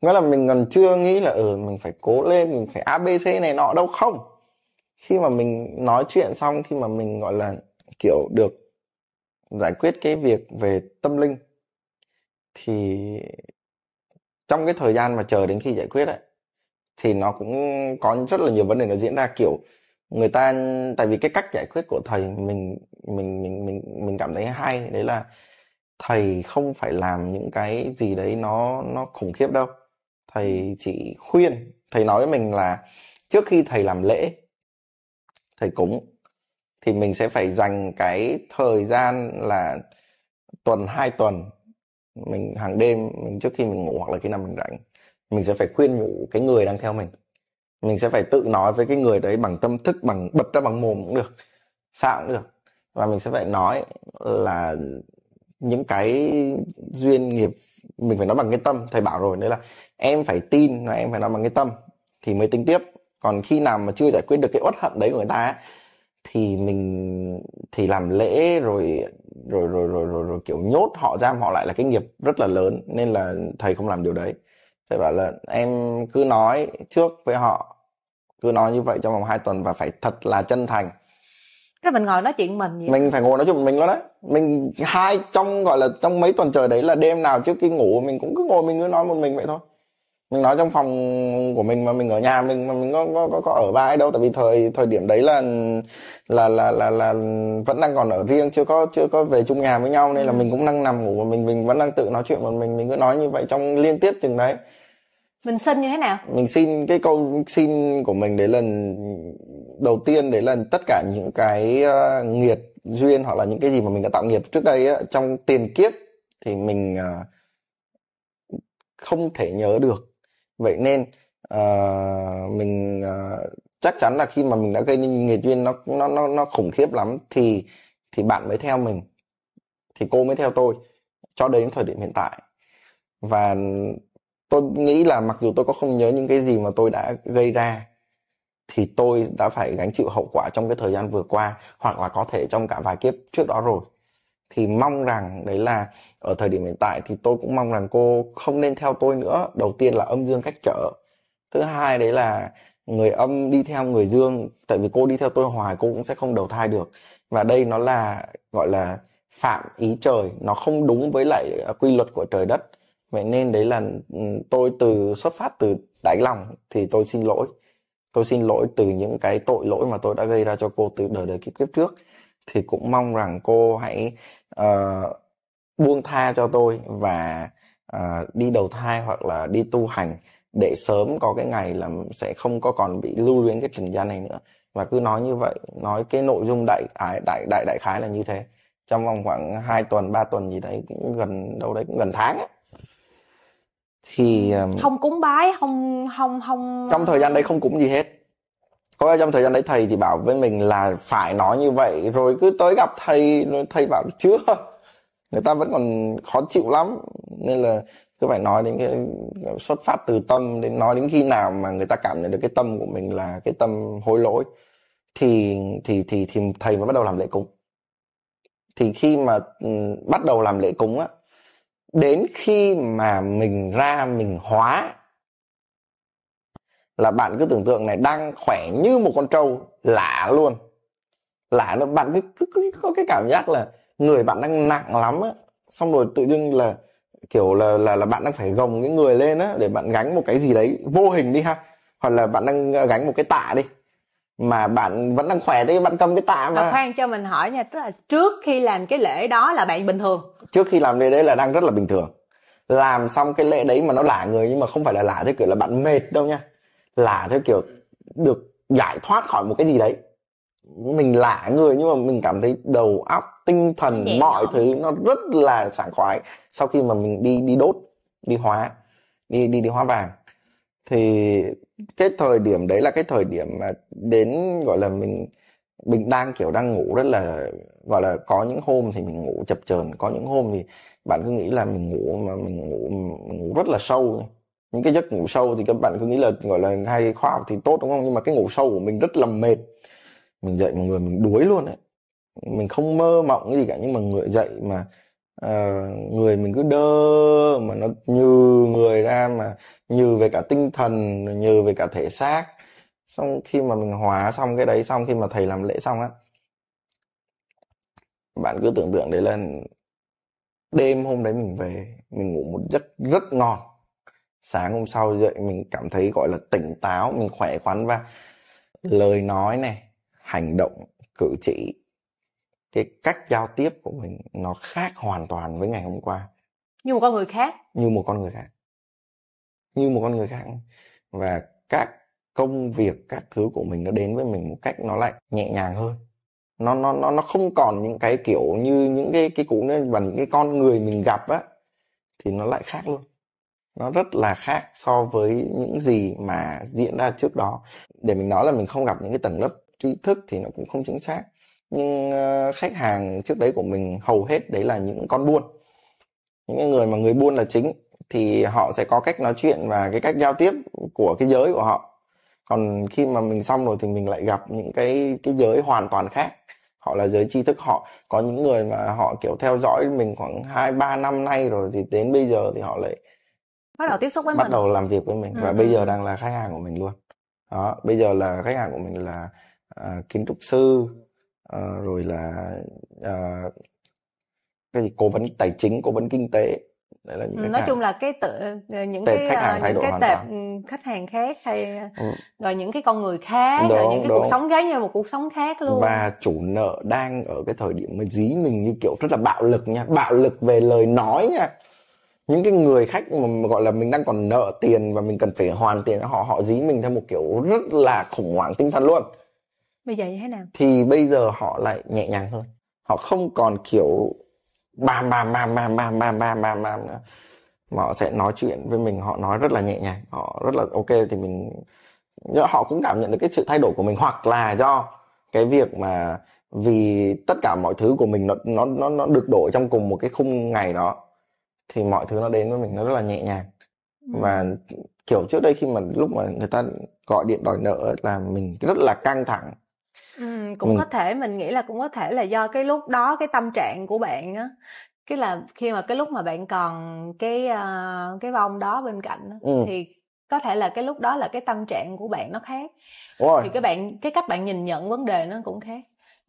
S1: nghĩa là mình còn chưa nghĩ là ừ mình phải cố lên mình phải abc này nọ đâu không khi mà mình nói chuyện xong khi mà mình gọi là kiểu được giải quyết cái việc về tâm linh thì trong cái thời gian mà chờ đến khi giải quyết ấy thì nó cũng có rất là nhiều vấn đề nó diễn ra kiểu người ta tại vì cái cách giải quyết của thầy mình mình mình mình mình cảm thấy hay đấy là thầy không phải làm những cái gì đấy nó nó khủng khiếp đâu thầy chỉ khuyên thầy nói với mình là trước khi thầy làm lễ thầy cúng thì mình sẽ phải dành cái thời gian là tuần hai tuần mình hàng đêm mình trước khi mình ngủ hoặc là khi nào mình rảnh mình sẽ phải khuyên nhủ cái người đang theo mình mình sẽ phải tự nói với cái người đấy bằng tâm thức bằng bật ra bằng mồm cũng được sao cũng được và mình sẽ phải nói là những cái duyên nghiệp mình phải nói bằng cái tâm thầy bảo rồi đấy là em phải tin và em phải nói bằng cái tâm thì mới tính tiếp còn khi nào mà chưa giải quyết được cái uất hận đấy của người ta ấy, thì mình thì làm lễ rồi rồi rồi rồi rồi, rồi kiểu nhốt họ giam họ lại là cái nghiệp rất là lớn nên là thầy không làm điều đấy thầy bảo là em cứ nói trước với họ cứ nói như vậy trong vòng 2 tuần và phải thật là chân thành
S2: thế mình ngồi nói chuyện mình vậy? mình
S1: phải ngồi nói chuyện mình luôn đấy mình hai trong gọi là trong mấy tuần trời đấy là đêm nào trước khi ngủ mình cũng cứ ngồi mình cứ nói một mình vậy thôi mình nói trong phòng của mình mà mình ở nhà mình mà mình có có có, có ở ba đâu tại vì thời thời điểm đấy là là là là là vẫn đang còn ở riêng chưa có chưa có về chung nhà với nhau nên là ừ. mình cũng đang nằm ngủ và mình mình vẫn đang tự nói chuyện một mình mình cứ nói như vậy trong liên tiếp từng đấy
S2: mình xin như thế nào
S1: mình xin cái câu xin của mình đấy lần đầu tiên đấy là tất cả những cái uh, ờ, nghiệt duyên hoặc là những cái gì mà mình đã tạo nghiệp trước đây á, trong tiền kiếp thì mình uh, không thể nhớ được vậy nên uh, mình uh, chắc chắn là khi mà mình đã gây nên nghề duyên nó nó nó nó khủng khiếp lắm thì thì bạn mới theo mình thì cô mới theo tôi cho đến thời điểm hiện tại và tôi nghĩ là mặc dù tôi có không nhớ những cái gì mà tôi đã gây ra thì tôi đã phải gánh chịu hậu quả trong cái thời gian vừa qua hoặc là có thể trong cả vài kiếp trước đó rồi thì mong rằng đấy là ở thời điểm hiện tại thì tôi cũng mong rằng cô không nên theo tôi nữa đầu tiên là âm dương cách trở thứ hai đấy là người âm đi theo người dương tại vì cô đi theo tôi hoài cô cũng sẽ không đầu thai được và đây nó là gọi là phạm ý trời nó không đúng với lại à, quy luật của trời đất vậy nên đấy là ừ, tôi từ xuất phát từ đáy lòng thì tôi xin lỗi tôi xin lỗi từ những cái tội lỗi mà tôi đã gây ra cho cô từ đời đời kiếp kiếp trước thì cũng mong rằng cô hãy uh, buông tha cho tôi và uh, đi đầu thai hoặc là đi tu hành để sớm có cái ngày là sẽ không có còn bị lưu luyến cái trần gian này nữa và cứ nói như vậy nói cái nội dung đại đại đại đại, khái là như thế trong vòng khoảng 2 tuần 3 tuần gì đấy cũng gần đâu đấy cũng gần tháng ấy. thì
S2: không cúng bái không không không trong thời gian đấy không cúng gì
S1: hết có trong thời gian đấy thầy thì bảo với mình là phải nói như vậy rồi cứ tới gặp thầy thầy bảo chưa người ta vẫn còn khó chịu lắm nên là cứ phải nói đến cái xuất phát từ tâm đến nói đến khi nào mà người ta cảm nhận được cái tâm của mình là cái tâm hối lỗi thì thì thì thì thầy mới bắt đầu làm lễ cúng thì khi mà ừ, bắt đầu làm lễ cúng á đến khi mà mình ra mình hóa là bạn cứ tưởng tượng này đang khỏe như một con trâu lạ luôn lạ nó bạn cứ, cứ, cứ có cái cảm giác là người bạn đang nặng lắm á xong rồi tự dưng là kiểu là là là bạn đang phải gồng cái người lên á để bạn gánh một cái gì đấy vô hình đi ha hoặc là bạn đang ờ, gánh một cái tạ đi mà bạn vẫn đang khỏe thế bạn cầm cái tạ mà à,
S2: khoan cho mình hỏi nha tức là trước khi làm cái lễ đó là bạn bình thường
S1: trước khi làm lễ đấy là đang rất là bình thường làm xong cái lễ đấy mà nó lạ người nhưng mà không phải là lạ thế kiểu là bạn mệt đâu nha là theo kiểu được giải thoát khỏi một cái gì đấy mình lạ người nhưng mà mình cảm thấy đầu óc tinh thần Vậy mọi đó. thứ nó rất là sảng khoái sau khi mà mình đi đi đốt đi hóa đi đi đi hóa vàng thì cái thời điểm đấy là cái thời điểm mà đến gọi là mình mình đang kiểu đang ngủ rất là gọi là có những hôm thì mình ngủ chập chờn có những hôm thì bạn cứ nghĩ là mình ngủ mà mình ngủ mình ngủ rất là sâu những cái giấc ngủ sâu thì các bạn cứ nghĩ là gọi là hay khoa học thì tốt đúng không nhưng mà cái ngủ sâu của mình rất là mệt mình dậy mọi người mình đuối luôn đấy mình không mơ mộng gì cả nhưng mà người dậy mà uh, người mình cứ đơ mà nó nhừ người ra mà nhừ về cả tinh thần nhừ về cả thể xác xong khi mà mình hóa xong cái đấy xong khi mà thầy làm lễ xong á bạn cứ tưởng tượng đấy là đêm hôm đấy mình về mình ngủ một giấc rất ngon sáng hôm sau dậy mình cảm thấy gọi là tỉnh táo mình khỏe khoắn và lời nói này hành động cử chỉ cái cách giao tiếp của mình nó khác hoàn toàn với ngày hôm qua
S2: như một con người khác
S1: như một con người khác như một con người khác và các công việc các thứ của mình nó đến với mình một cách nó lại nhẹ nhàng hơn nó nó nó nó không còn những cái kiểu như những cái cái cũ nữa và những cái con người mình gặp á thì nó lại khác luôn nó rất là khác so với những gì mà diễn ra trước đó để mình nói là mình không gặp những cái tầng lớp tri thức thì nó cũng không chính xác nhưng ờ, khách hàng trước đấy của mình hầu hết đấy là những con buôn những người mà người buôn là chính thì họ sẽ có cách nói chuyện và cái cách giao tiếp của cái giới của họ còn khi mà mình xong rồi thì mình lại gặp những cái cái giới hoàn toàn khác họ là giới tri thức họ có những người mà họ kiểu theo dõi mình khoảng hai ba năm nay rồi thì đến bây giờ thì họ lại
S2: bắt đầu tiếp xúc với bắt mình bắt đầu
S1: làm việc với mình ừ. và bây ừ. giờ đang là khách hàng của mình luôn đó bây giờ là khách hàng của mình là uh, kiến trúc sư uh, rồi là uh, cái gì cố vấn tài chính cố vấn kinh tế đấy là những ừ, nói chung
S2: là cái tự, những tệp cái khách hàng những cái tệp ừ, khách hàng khác hay ừ. rồi những cái con người khác đúng, rồi những cái đúng. cuộc sống khác như một cuộc sống khác luôn
S1: và chủ nợ đang ở cái thời điểm mà dí mình như kiểu rất là bạo lực nha bạo lực về lời nói nha những cái người khách mà gọi là mình đang còn nợ tiền và mình cần phải hoàn tiền họ họ dí mình theo một kiểu rất là khủng hoảng tinh thần luôn
S2: bây giờ như thế nào
S1: thì bây giờ họ lại nhẹ nhàng hơn họ không còn kiểu bam bam bam bam bam bam bam bam bam nữa mà họ sẽ nói chuyện với mình họ nói rất là nhẹ nhàng họ rất là ok thì mình họ cũng cảm nhận được cái sự thay đổi của mình hoặc là do cái việc mà vì tất cả mọi thứ của mình nó nó nó, nó được đổ trong cùng một cái khung ngày đó thì mọi thứ nó đến với mình nó rất là nhẹ nhàng ừ. và kiểu trước đây khi mà lúc mà người ta gọi điện đòi nợ là mình rất là căng thẳng
S2: ừ, cũng mình... có thể mình nghĩ là cũng có thể là do cái lúc đó cái tâm trạng của bạn á cái là khi mà cái lúc mà bạn còn cái uh, cái vong đó bên cạnh đó, ừ. thì có thể là cái lúc đó là cái tâm trạng của bạn nó khác Ôi. thì cái bạn cái cách bạn nhìn nhận vấn đề nó cũng khác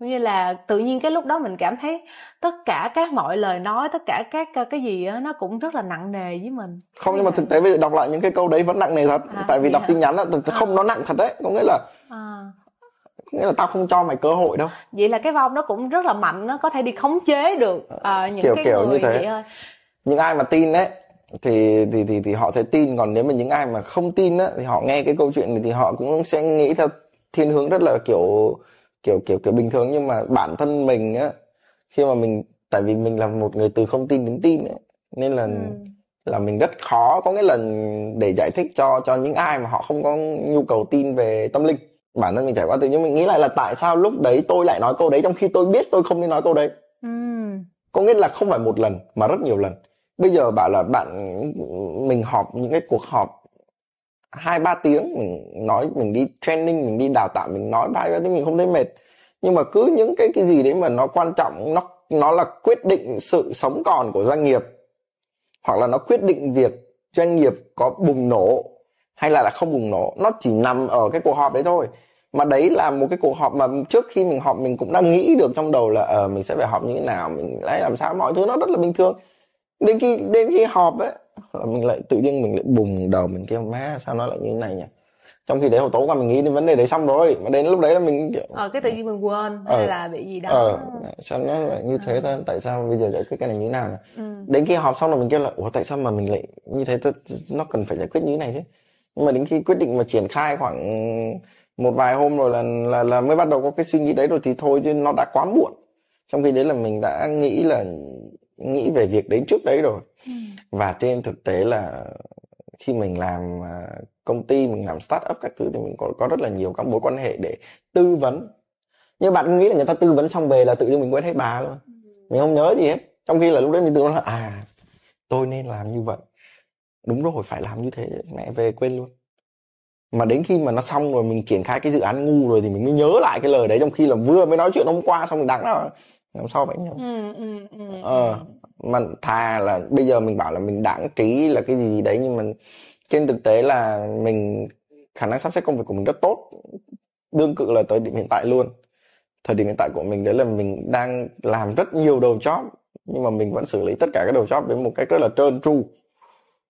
S2: như là tự nhiên cái lúc đó mình cảm thấy tất cả các mọi lời nói tất cả các ờ, cái gì đó, nó cũng rất là nặng nề với
S1: mình không nhưng mà thực tế bây giờ đọc lại những cái câu đấy vẫn nặng nề thật à, tại vì đọc hả? tin nhắn là không nó nặng thật đấy có nghĩa là à nghĩa là tao không cho mày cơ hội đâu
S2: vậy là cái vong nó cũng rất là mạnh nó có thể đi khống chế được uh, những kiểu cái kiểu người như thế vậy
S1: những ai mà tin đấy thì thì thì thì họ sẽ tin còn nếu mà những ai mà không tin á thì họ nghe cái câu chuyện này thì họ cũng sẽ nghĩ theo thiên hướng rất là kiểu kiểu kiểu kiểu bình thường nhưng mà bản thân mình á khi mà mình tại vì mình là một người từ không tin đến tin ấy, nên là ừ. là mình rất khó có nghĩa là để giải thích cho cho những ai mà họ không có nhu cầu tin về tâm linh bản thân mình trải qua từ nhưng mình nghĩ lại là tại sao lúc đấy tôi lại nói câu đấy trong khi tôi biết tôi không nên nói câu đấy ừ. có nghĩa là không phải một lần mà rất nhiều lần bây giờ bảo là bạn mình họp những cái cuộc họp hai ba tiếng mình nói mình đi training mình đi đào tạo mình nói hai ba tiếng mình không thấy mệt nhưng mà cứ những cái cái gì đấy mà nó quan trọng nó nó là quyết định sự sống còn của doanh nghiệp hoặc là nó quyết định việc doanh nghiệp có bùng nổ hay là là không bùng nổ nó chỉ nằm ở cái cuộc họp đấy thôi mà đấy là một cái cuộc họp mà trước khi mình họp mình cũng đang nghĩ được trong đầu là uh, mình sẽ phải họp như thế nào mình lấy làm sao mọi thứ nó rất là bình thường đến khi đến khi họp ấy là mình lại tự nhiên mình lại bùng đầu mình kêu má sao nó lại như thế này nhỉ trong khi đấy hồi tối qua mình nghĩ đến vấn đề đấy xong rồi mà đến lúc đấy là mình kiểu
S2: ờ cái tự nhiên mình quên ờ, hay là bị gì đó ờ
S1: sao nó lại như thế ta tại sao bây giờ giải quyết cái này như thế nào ừ. đến khi họp xong là mình kêu là ủa tại sao mà mình lại như thế ta, nó cần phải giải quyết như thế này chứ nhưng mà đến khi quyết định mà triển khai khoảng một vài hôm rồi là là là mới bắt đầu có cái suy nghĩ đấy rồi thì thôi chứ nó đã quá muộn trong khi đấy là mình đã nghĩ là nghĩ về việc đấy trước đấy rồi ừ và trên thực tế là khi mình làm à, công ty mình làm start up các thứ thì mình có, có rất là nhiều các mối quan hệ để tư vấn nhưng bạn nghĩ là người ta tư vấn xong về là tự nhiên mình quên hết bà luôn ừ. mình không nhớ gì hết trong khi là lúc đấy mình tự nói là à tôi nên làm như vậy đúng rồi phải làm như thế mẹ về quên luôn mà đến khi mà nó xong rồi mình triển khai cái dự án ngu rồi thì mình mới nhớ lại cái lời đấy trong khi là vừa mới nói chuyện hôm qua xong mình đắng nó làm sao vậy nhỉ
S2: ừ, ừ, ừ, ờ
S1: ừ mà thà là bây giờ mình bảo là mình đảng trí là cái gì gì đấy nhưng mà trên thực tế là mình khả năng sắp xếp công việc của mình rất tốt đương cự là tới điểm hiện tại luôn thời điểm hiện tại của mình đấy là mình đang làm rất nhiều đầu job nhưng mà mình vẫn xử lý tất cả các đầu job đến một cách rất là trơn tru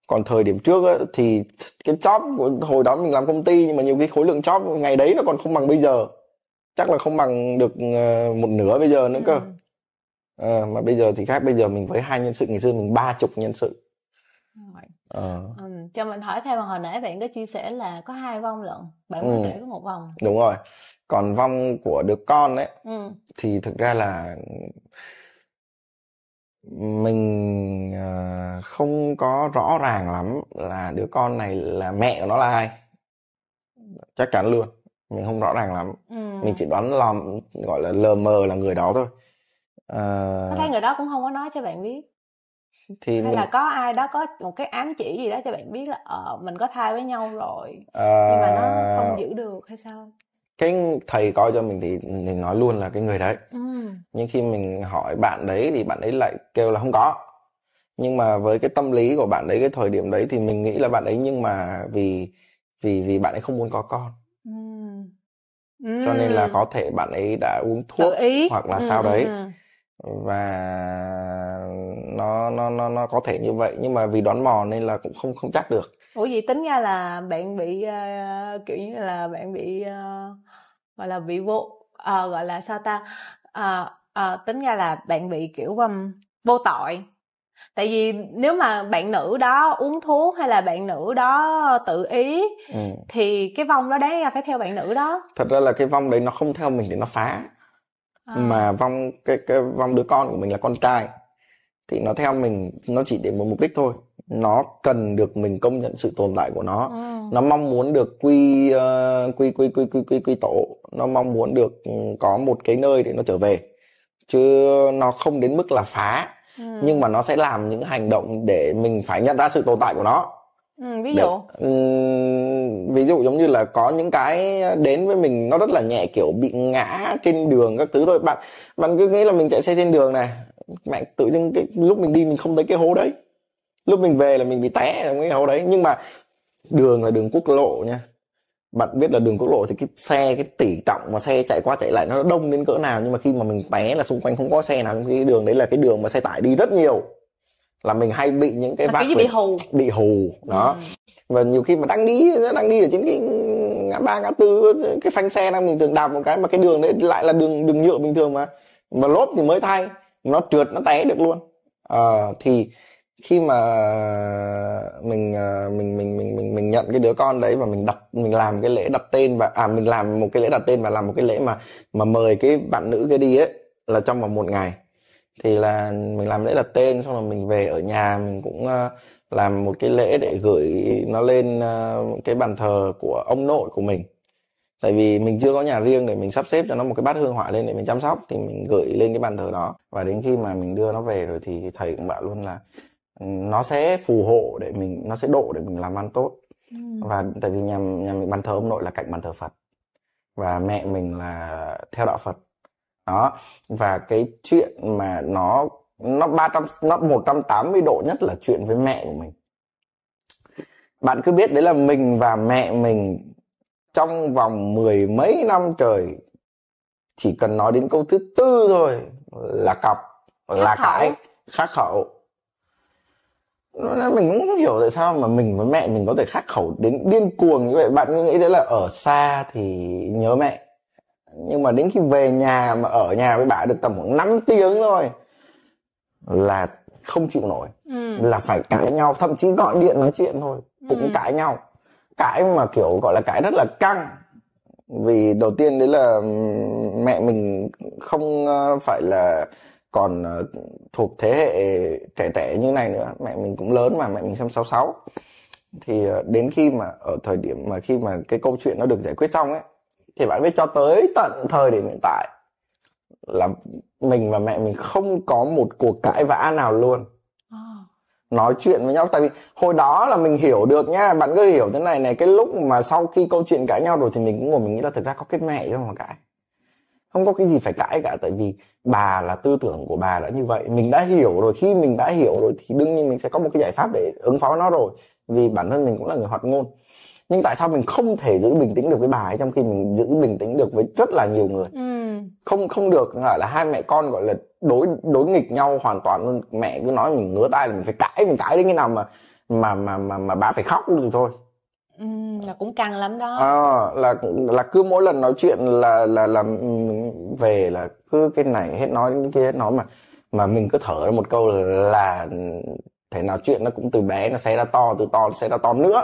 S1: còn thời điểm trước á, thì cái job của hồi đó mình làm công ty nhưng mà nhiều cái khối lượng job ngày đấy nó còn không bằng bây giờ chắc là không bằng được ờ, một nửa bây giờ nữa ừ. cơ ừ à, mà bây giờ thì khác bây giờ mình với hai nhân sự ngày xưa mình ba chục nhân sự rồi. À.
S2: Ừ, cho mình hỏi thêm hồi nãy bạn có chia sẻ là có hai vong lận bạn ừ. kể có một vòng đúng
S1: rồi còn vong của đứa con ấy ừ. thì thực ra là mình ờ, không có rõ ràng lắm là đứa con này là mẹ của nó là ai chắc chắn luôn mình không rõ ràng lắm ừ. mình chỉ đoán làm gọi là lờ mờ là người đó thôi à... có thể ờ. người
S2: đó cũng không có nói cho bạn biết thì hay mình... là có ai đó có một cái ám chỉ gì đó cho bạn biết là ờ mình có thai với nhau rồi à... nhưng mà nó không giữ được hay sao
S1: cái thầy coi cho mình thì, thì nói luôn là cái người đấy ừ. nhưng khi mình hỏi bạn đấy thì bạn ấy lại kêu là không có nhưng mà với cái tâm lý của bạn đấy cái thời điểm đấy thì mình nghĩ là bạn ấy nhưng mà vì vì vì bạn ấy không muốn có con
S2: ừ. cho nên là có
S1: thể bạn ấy đã uống thuốc hoặc là ừ. sao đấy ừ và nó nó nó nó có thể như vậy nhưng mà vì đoán mò nên là cũng không không chắc được.
S2: Ủa vậy tính ra là bạn bị uh, kiểu như là bạn bị uh, gọi là bị vô uh, gọi là sao ta uh, uh, tính ra là bạn bị kiểu um, vô tội tại vì nếu mà bạn nữ đó uống thuốc hay là bạn nữ đó tự ý ừ. thì cái vong đó đấy phải theo bạn nữ đó
S1: thật ra là cái vong đấy nó không theo mình để nó phá à. mà vong cái cái vong đứa con của mình là con trai thì nó theo mình nó chỉ để một mục đích thôi nó cần được mình công nhận sự tồn tại của nó ừ. nó mong muốn được quy, uh, quy quy quy quy quy quy tổ nó mong muốn được ừ, có một cái nơi để nó trở về chứ nó không đến mức là phá ừ. nhưng mà nó sẽ làm những hành động để mình phải nhận ra sự tồn tại của nó Ừ, ví dụ um, ví dụ giống như là có những cái đến với mình nó rất là nhẹ kiểu bị ngã trên đường các thứ thôi bạn bạn cứ nghĩ là mình chạy xe trên đường này mẹ tự nhiên cái lúc mình đi mình không thấy cái hố đấy lúc mình về là mình bị té trong cái hố đấy nhưng mà đường là đường quốc lộ nha bạn biết là đường quốc lộ thì cái xe cái tỷ trọng mà xe chạy qua chạy lại nó đông đến cỡ nào nhưng mà khi mà mình té là xung quanh không có xe nào trong cái đường đấy là cái đường mà xe tải đi rất nhiều là mình hay bị những cái là vác bị hù bị hù đó ừ. và nhiều khi mà đang đi đang đi ở trên cái ngã ba ngã tư cái phanh xe đang mình thường đạp một cái mà cái đường đấy lại là đường đường nhựa bình thường mà mà lốp thì mới thay nó trượt nó té được luôn à, thì khi mà mình ờ, mình mình mình mình mình nhận cái đứa con đấy và mình đặt mình làm cái lễ đặt tên và à mình làm một cái lễ đặt tên và làm một cái lễ mà mà mời cái bạn nữ cái đi ấy là trong vòng một ngày thì là mình làm lễ đặt tên xong rồi mình về ở nhà mình cũng ờ, làm một cái lễ để gửi nó lên ờ, cái bàn thờ của ông nội của mình tại vì mình chưa có nhà riêng để mình sắp xếp cho nó một cái bát hương hỏa lên để mình chăm sóc thì mình gửi lên cái bàn thờ đó và đến khi mà mình đưa nó về rồi thì thầy cũng bảo luôn là ừ, nó sẽ phù hộ để mình nó sẽ độ để mình làm ăn tốt ừ. và tại vì nhà nhà mình bàn thờ ông nội là cạnh bàn thờ Phật và mẹ mình là theo đạo Phật đó và cái chuyện mà nó nó 300 nó 180 độ nhất là chuyện với mẹ của mình bạn cứ biết đấy là mình và mẹ mình trong vòng mười mấy năm trời chỉ cần nói đến câu thứ tư thôi là cặp là cãi khắc khẩu mình cũng không hiểu tại sao mà mình với mẹ mình có thể khắc khẩu đến điên cuồng như vậy bạn nghĩ đấy là ở xa thì nhớ mẹ nhưng mà đến khi về nhà mà ở nhà với bà được tầm khoảng 5 tiếng thôi là không chịu nổi ừ. là phải cãi nhau thậm chí gọi điện nói chuyện thôi ừ. cũng ừ. cãi nhau cãi mà kiểu gọi là cãi rất là căng vì đầu tiên đấy là mẹ mình không ờ, phải là còn ờ, thuộc thế hệ trẻ trẻ như này nữa mẹ mình cũng lớn mà mẹ mình xem 66 thì ờ, đến khi mà ở thời điểm mà khi mà cái câu chuyện nó được giải quyết xong ấy thì bạn biết cho tới tận thời điểm hiện tại là mình và mẹ mình không có một cuộc cãi vã nào luôn ờ. nói chuyện với nhau tại vì hồi đó là mình hiểu được nha bạn cứ hiểu thế này này cái lúc mà sau khi câu chuyện cãi nhau rồi thì mình cũng ngồi mình nghĩ là thực ra có cái mẹ đâu mà cãi không có cái gì phải cãi cả tại vì bà là tư tưởng của bà đã như vậy mình đã hiểu rồi khi mình đã hiểu rồi thì đương nhiên mình sẽ có một cái giải pháp để ứng phó nó rồi vì bản thân mình cũng là người hoạt ngôn nhưng tại sao mình không thể giữ bình tĩnh được với bà ấy trong khi mình giữ bình tĩnh được với rất là nhiều người ừ. không không được gọi là hai mẹ con gọi là đối đối nghịch nhau hoàn toàn luôn mẹ cứ nói mình ngứa tay là mình phải cãi mình cãi đến khi nào mà mà mà mà, mà bà phải khóc thì thôi
S2: Ừ, là cũng căng lắm đó
S1: à, là là cứ mỗi lần nói chuyện là là là ừ, về là cứ cái này hết nói cái kia hết nói mà mà mình cứ thở ra một câu là, là ừ, thể nào chuyện nó cũng từ bé nó xảy ra to từ to nó xảy ra to nữa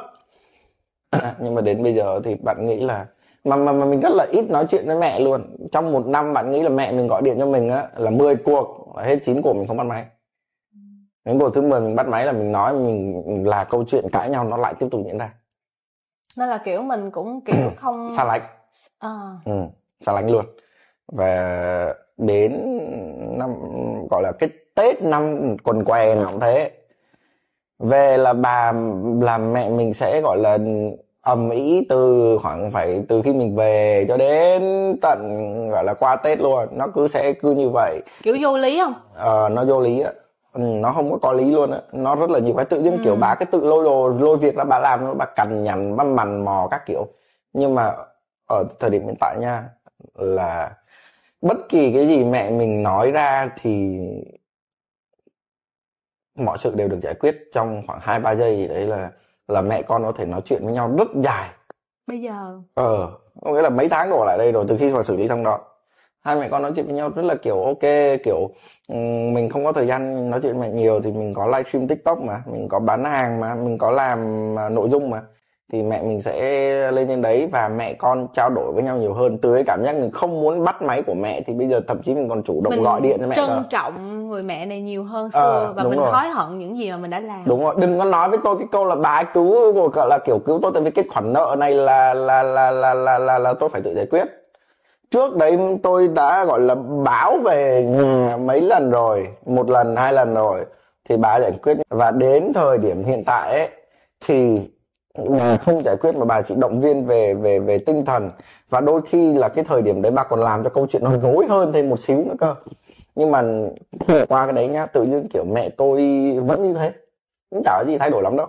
S1: nhưng mà đến bây giờ thì bạn nghĩ là mà, mà mà mình rất là ít nói chuyện với mẹ luôn trong một năm bạn nghĩ là mẹ mình gọi điện cho mình á là 10 cuộc là hết 9 cuộc mình không bắt máy đến cuộc thứ 10 mình bắt máy là mình nói mình, là câu chuyện cãi nhau nó lại tiếp tục diễn ra
S2: nên là kiểu mình cũng kiểu không xa lánh à.
S1: ừ, xa lánh luôn và đến năm gọi là cái tết năm quần què nào cũng thế về là bà là mẹ mình sẽ gọi là ầm ĩ từ khoảng phải từ khi mình về cho đến tận gọi là qua tết luôn nó cứ sẽ cứ như vậy kiểu vô lý không ờ nó vô lý á ừ, nó không có có lý luôn á nó rất là nhiều cái tự dưng ừ. kiểu bà cái tự lôi đồ lôi việc ra bà làm bà cằn nhằn bà mằn mò các kiểu nhưng mà ở thời điểm hiện tại nha là bất kỳ cái gì mẹ mình nói ra thì mọi sự đều được giải quyết trong khoảng hai ba giây đấy là là mẹ con có thể nói chuyện với nhau rất dài bây giờ ờ có nghĩa là mấy tháng đổ lại đây rồi từ khi mà xử lý xong đó hai mẹ con nói chuyện với nhau rất là kiểu ok kiểu ừ, mình không có thời gian nói chuyện mẹ nhiều thì mình có livestream tiktok mà mình có bán hàng mà mình có làm à, nội dung mà thì mẹ mình sẽ lên trên đấy và mẹ con trao đổi với nhau nhiều hơn từ cái cảm giác mình không muốn bắt máy của mẹ thì bây giờ thậm chí mình còn chủ động mình gọi điện cho mẹ trân cơ.
S2: trọng người mẹ này nhiều hơn ờ, xưa à, và mình hối hận những gì mà mình đã làm
S1: đúng rồi đừng có nói với tôi cái câu là bà cứu gọi là kiểu cứu tôi tại vì cái khoản nợ này là là là là là là, là tôi phải tự giải quyết trước đấy tôi đã gọi là báo về mấy lần rồi một lần hai lần rồi thì bà giải quyết và đến thời điểm hiện tại ấy, thì mà không giải quyết mà bà chỉ động viên về về về tinh thần và đôi khi là cái thời điểm đấy bà còn làm cho câu chuyện nó ừ. rối hơn thêm một xíu nữa cơ nhưng mà qua cái đấy nhá tự nhiên kiểu mẹ tôi vẫn như thế cũng chả có gì thay đổi lắm đâu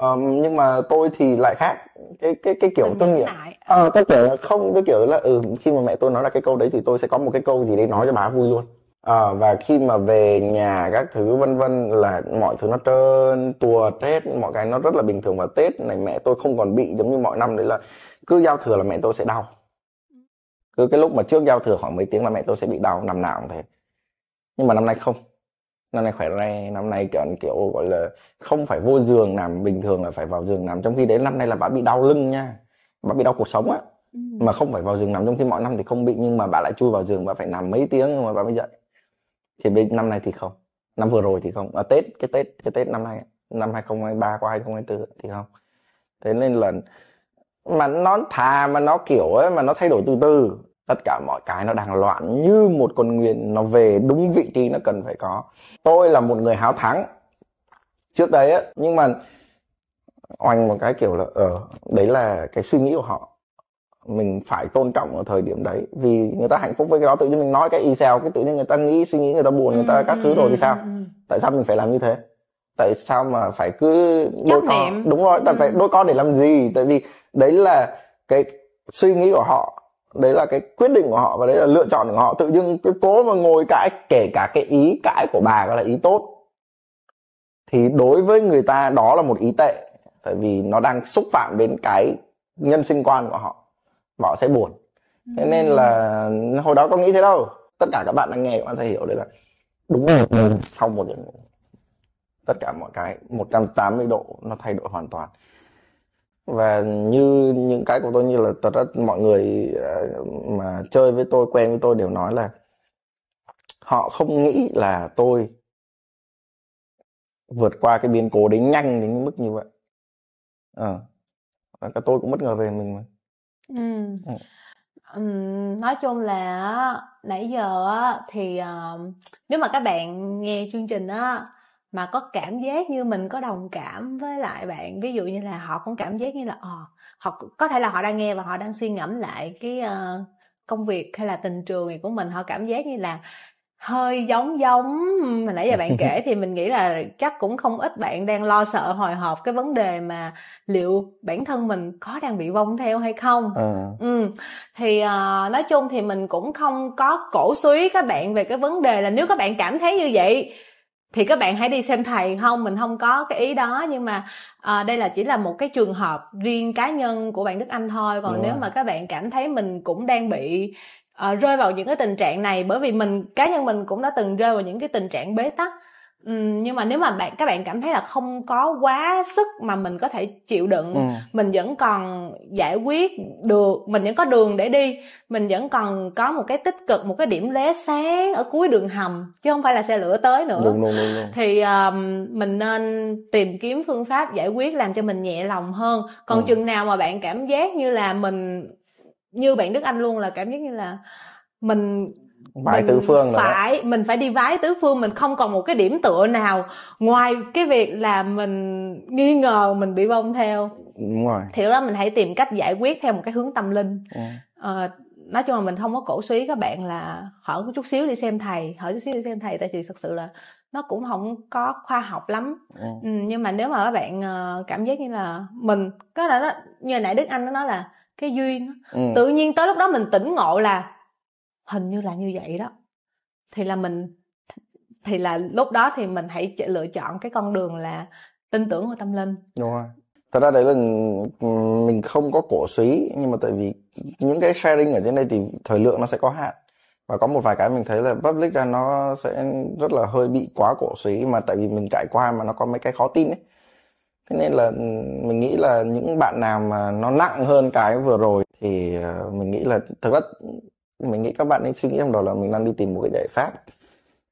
S1: um, nhưng mà tôi thì lại khác cái cái cái kiểu tôi nghĩ ờ tôi kiểu là không tôi kiểu là ừ khi mà mẹ tôi nói là cái câu đấy thì tôi sẽ có một cái câu gì đấy nói cho bà vui luôn à, và khi mà về nhà các thứ vân vân là mọi thứ nó trơn tuột hết mọi cái nó rất là bình thường và tết này mẹ tôi không còn bị giống như mọi năm đấy là cứ giao thừa là mẹ tôi sẽ đau cứ cái lúc mà trước giao thừa khoảng mấy tiếng là mẹ tôi sẽ bị đau nằm nào cũng thế nhưng mà năm nay không năm nay khỏe re năm nay kiểu kiểu gọi là không phải vô giường nằm bình thường là phải vào giường nằm trong khi đấy năm nay là bà bị đau lưng nha bà bị đau cuộc sống á ừ. mà không phải vào giường nằm trong khi mọi năm thì không bị nhưng mà bà lại chui vào giường bà phải nằm mấy tiếng mà bà mới dậy thì bên năm nay thì không năm vừa rồi thì không à, tết cái tết cái tết năm nay năm 2023 qua 2024 thì không thế nên là mà nó thà mà nó kiểu ấy mà nó thay đổi từ từ tất cả mọi cái nó đang loạn như một con nguyên nó về đúng vị trí nó cần phải có tôi là một người háo thắng trước đấy ấy, nhưng mà oanh một cái kiểu là ờ đấy là cái suy nghĩ của họ mình phải tôn trọng ở thời điểm đấy vì người ta hạnh phúc với cái đó tự nhiên mình nói cái y xèo cái tự nhiên người ta nghĩ suy nghĩ người ta buồn người ta các thứ rồi thì ừ, ừ, sao ừ, tại sao mình phải làm như thế tại sao mà phải cứ đôi co đúng rồi tại phải đôi co để làm gì tại vì đấy là cái suy nghĩ của họ đấy là cái quyết định của họ và đấy là lựa chọn của họ tự nhiên cứ cố mà ngồi cãi kể cả cái ý cãi của bà gọi là ý tốt thì đối với người ta đó là một ý tệ tại vì nó đang xúc phạm đến cái nhân sinh quan của họ bỏ sẽ buồn thế ừ. nên là hồi đó có nghĩ thế đâu tất cả các bạn đang nghe các bạn sẽ hiểu đấy là đúng một mình ừ. sau một giờ tất cả mọi cái 180 độ nó thay đổi hoàn toàn và như những cái của tôi như là tất ra mọi người ờ, mà chơi với tôi quen với tôi đều nói là họ không nghĩ là tôi vượt qua cái biến cố đấy nhanh đến mức như vậy ờ à, tôi cũng bất ngờ về mình mà
S2: Ừ. nói chung là nãy giờ thì ờ, nếu mà các bạn nghe chương trình á mà có cảm giác như mình có đồng cảm với lại bạn ví dụ như là họ cũng cảm giác như là ờ họ có thể là họ đang nghe và họ đang suy ngẫm lại cái ờ, công việc hay là tình trường của mình họ cảm giác như là hơi giống giống mà nãy giờ bạn kể thì mình nghĩ là chắc cũng không ít bạn đang lo sợ hồi hộp cái vấn đề mà liệu bản thân mình có đang bị vong theo hay không à. ừ thì uh, nói chung thì mình cũng không có cổ suý các bạn về cái vấn đề là nếu các bạn cảm thấy như vậy thì các bạn hãy đi xem thầy không mình không có cái ý đó nhưng mà à, đây là chỉ là một cái trường hợp riêng cá nhân của bạn Đức Anh thôi còn Đúng nếu rồi. mà các bạn cảm thấy mình cũng đang bị uh, rơi vào những cái tình trạng này bởi vì mình cá nhân mình cũng đã từng rơi vào những cái tình trạng bế tắc Uhm, nhưng mà nếu mà bạn các bạn cảm thấy là không có quá sức mà mình có thể chịu đựng ừ. mình vẫn còn giải quyết được mình vẫn có đường để đi mình vẫn còn có một cái tích cực một cái điểm lé sáng ở cuối đường hầm chứ không phải là xe lửa tới nữa đúng, đúng, đúng, đúng. thì um, mình nên tìm kiếm phương pháp giải quyết làm cho mình nhẹ lòng hơn còn ừ. chừng nào mà bạn cảm giác như là mình như bạn Đức Anh luôn là cảm giác như là mình vái tứ phương phải nữa. mình phải đi vái tứ phương mình không còn một cái điểm tựa nào ngoài cái việc là mình nghi ngờ mình bị vong theo đúng rồi thì đó mình hãy tìm cách giải quyết theo một cái hướng tâm linh ừ. à, nói chung là mình không có cổ suý các bạn là hỏi chút xíu đi xem thầy hỏi chút xíu đi xem thầy tại vì thật sự là nó cũng không có khoa học lắm ừ. Ừ, nhưng mà nếu mà các bạn ờ, cảm giác như là mình có là đó như nãy đức anh nó nói là cái duyên ừ. tự nhiên tới lúc đó mình tỉnh ngộ là hình như là như vậy đó thì là mình thì là lúc đó thì mình hãy lựa chọn cái con đường là tin tưởng vào tâm linh
S1: đúng rồi thật ra đấy là ừ, mình không có cổ suý nhưng mà tại vì những cái sharing ở trên đây thì thời lượng nó sẽ có hạn và có một vài cái mình thấy là public ra nó sẽ rất là hơi bị quá cổ suý mà tại vì mình trải qua mà nó có mấy cái khó tin ấy thế nên là ừ, mình nghĩ là những bạn nào mà nó nặng hơn cái vừa rồi thì ờ, mình nghĩ là thực ra ừ, mình nghĩ các bạn nên suy nghĩ trong đầu là mình đang đi tìm một cái giải pháp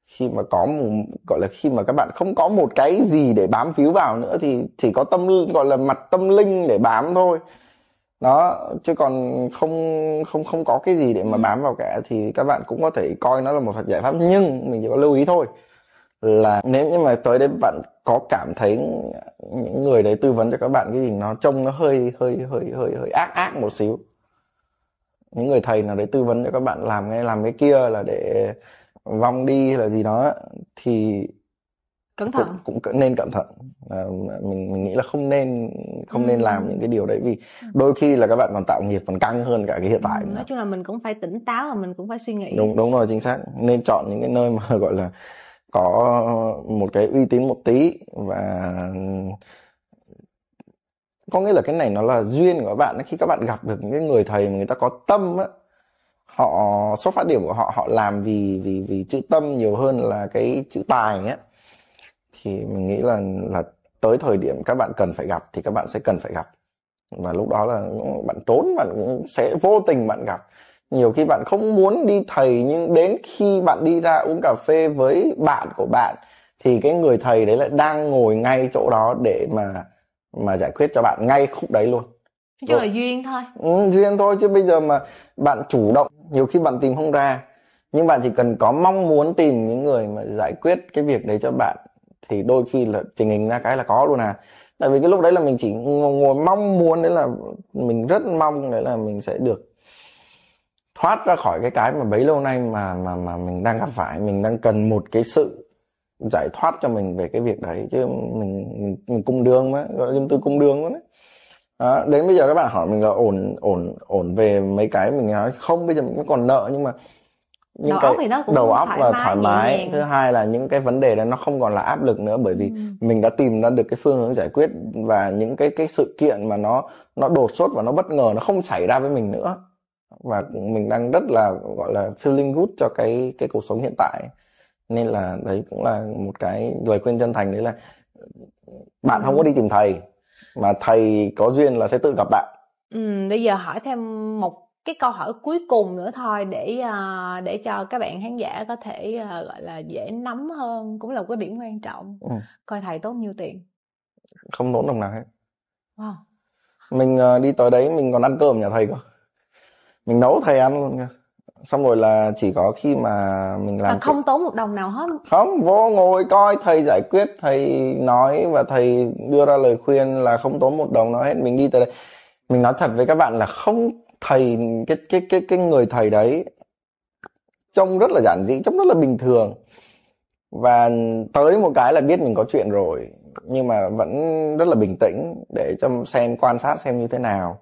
S1: khi mà có một gọi là khi mà các bạn không có một cái gì để bám phiếu vào nữa thì chỉ có tâm gọi là mặt tâm linh để bám thôi đó chứ còn không không không có cái gì để mà ừ. bám vào cả thì các bạn cũng có thể coi nó là một giải pháp nhưng mình chỉ có lưu ý thôi là nếu như mà tới đấy bạn có cảm thấy những người đấy tư vấn cho các bạn cái gì nó trông nó hơi hơi hơi hơi hơi ác ác một xíu những người thầy nào đấy tư vấn cho các bạn làm cái làm cái kia là để vong đi là gì đó thì cẩn thận cũng, cũng nên cẩn thận à, mình mình nghĩ là không nên không ừ. nên làm những cái điều đấy vì ừ. đôi khi là các bạn còn tạo nghiệp còn căng hơn cả cái hiện ừ, tại nói
S2: chung là mình cũng phải tỉnh táo và mình cũng phải suy nghĩ đúng
S1: đúng rồi chính xác nên chọn những cái nơi mà gọi là có một cái uy tín một tí và có nghĩa là cái này nó là duyên của các bạn khi các bạn gặp được những người thầy mà người ta có tâm á họ xuất phát điểm của họ họ làm vì vì vì chữ tâm nhiều hơn là cái chữ tài á thì mình nghĩ là là tới thời điểm các bạn cần phải gặp thì các bạn sẽ cần phải gặp và lúc đó là bạn trốn bạn cũng sẽ vô tình bạn gặp nhiều khi bạn không muốn đi thầy nhưng đến khi bạn đi ra uống cà phê với bạn của bạn thì cái người thầy đấy lại đang ngồi ngay chỗ đó để mà mà giải quyết cho bạn ngay khúc đấy luôn
S2: Chứ là duyên thôi
S1: ừ, duyên thôi chứ bây giờ mà bạn chủ động nhiều khi bạn tìm không ra nhưng bạn chỉ cần có mong muốn tìm những người mà giải quyết cái việc đấy cho bạn thì đôi khi là trình hình ra cái là có luôn à tại vì cái lúc đấy là mình chỉ ngồi mong muốn đấy là mình rất mong đấy là mình sẽ được thoát ra khỏi cái cái mà bấy lâu nay mà mà mà mình đang gặp phải mình đang cần một cái sự giải thoát cho mình về cái việc đấy chứ mình mình, mình cung đường mà gọi là tư cung đường luôn đấy đó, đến bây giờ các bạn hỏi mình là ổn ổn ổn về mấy cái mình nói không bây giờ mình còn nợ nhưng mà những đầu cái óc thì nó cũng đầu óc thoải là thoải mái thứ hai là những cái vấn đề đó nó không còn là áp lực nữa bởi vì ừ. mình đã tìm ra được cái phương hướng giải quyết và những cái cái sự kiện mà nó nó đột xuất và nó bất ngờ nó không xảy ra với mình nữa và mình đang rất là gọi là feeling good cho cái cái cuộc sống hiện tại nên là đấy cũng là một cái lời khuyên chân thành đấy là bạn không có đi tìm thầy mà thầy có duyên là sẽ tự gặp bạn
S2: ừ, bây giờ hỏi thêm một cái câu hỏi cuối cùng nữa thôi để à, để cho các bạn khán giả có thể à, gọi là dễ nắm hơn cũng là một cái điểm quan trọng ừ. coi thầy tốt nhiêu tiền
S1: không tốn đồng nào hết wow. mình à, đi tới đấy mình còn ăn cơm nhà thầy cơ mình nấu thầy ăn luôn xong rồi là chỉ có khi mà mình làm là không
S2: tốn một đồng nào hết
S1: không vô ngồi coi thầy giải quyết thầy nói và thầy đưa ra lời khuyên là không tốn một đồng nào hết mình đi tới đây mình nói thật với các bạn là không thầy cái cái cái cái người thầy đấy trông rất là giản dị trông rất là bình thường và tới một cái là biết mình có chuyện rồi nhưng mà vẫn rất là bình tĩnh để cho xem quan sát xem như thế nào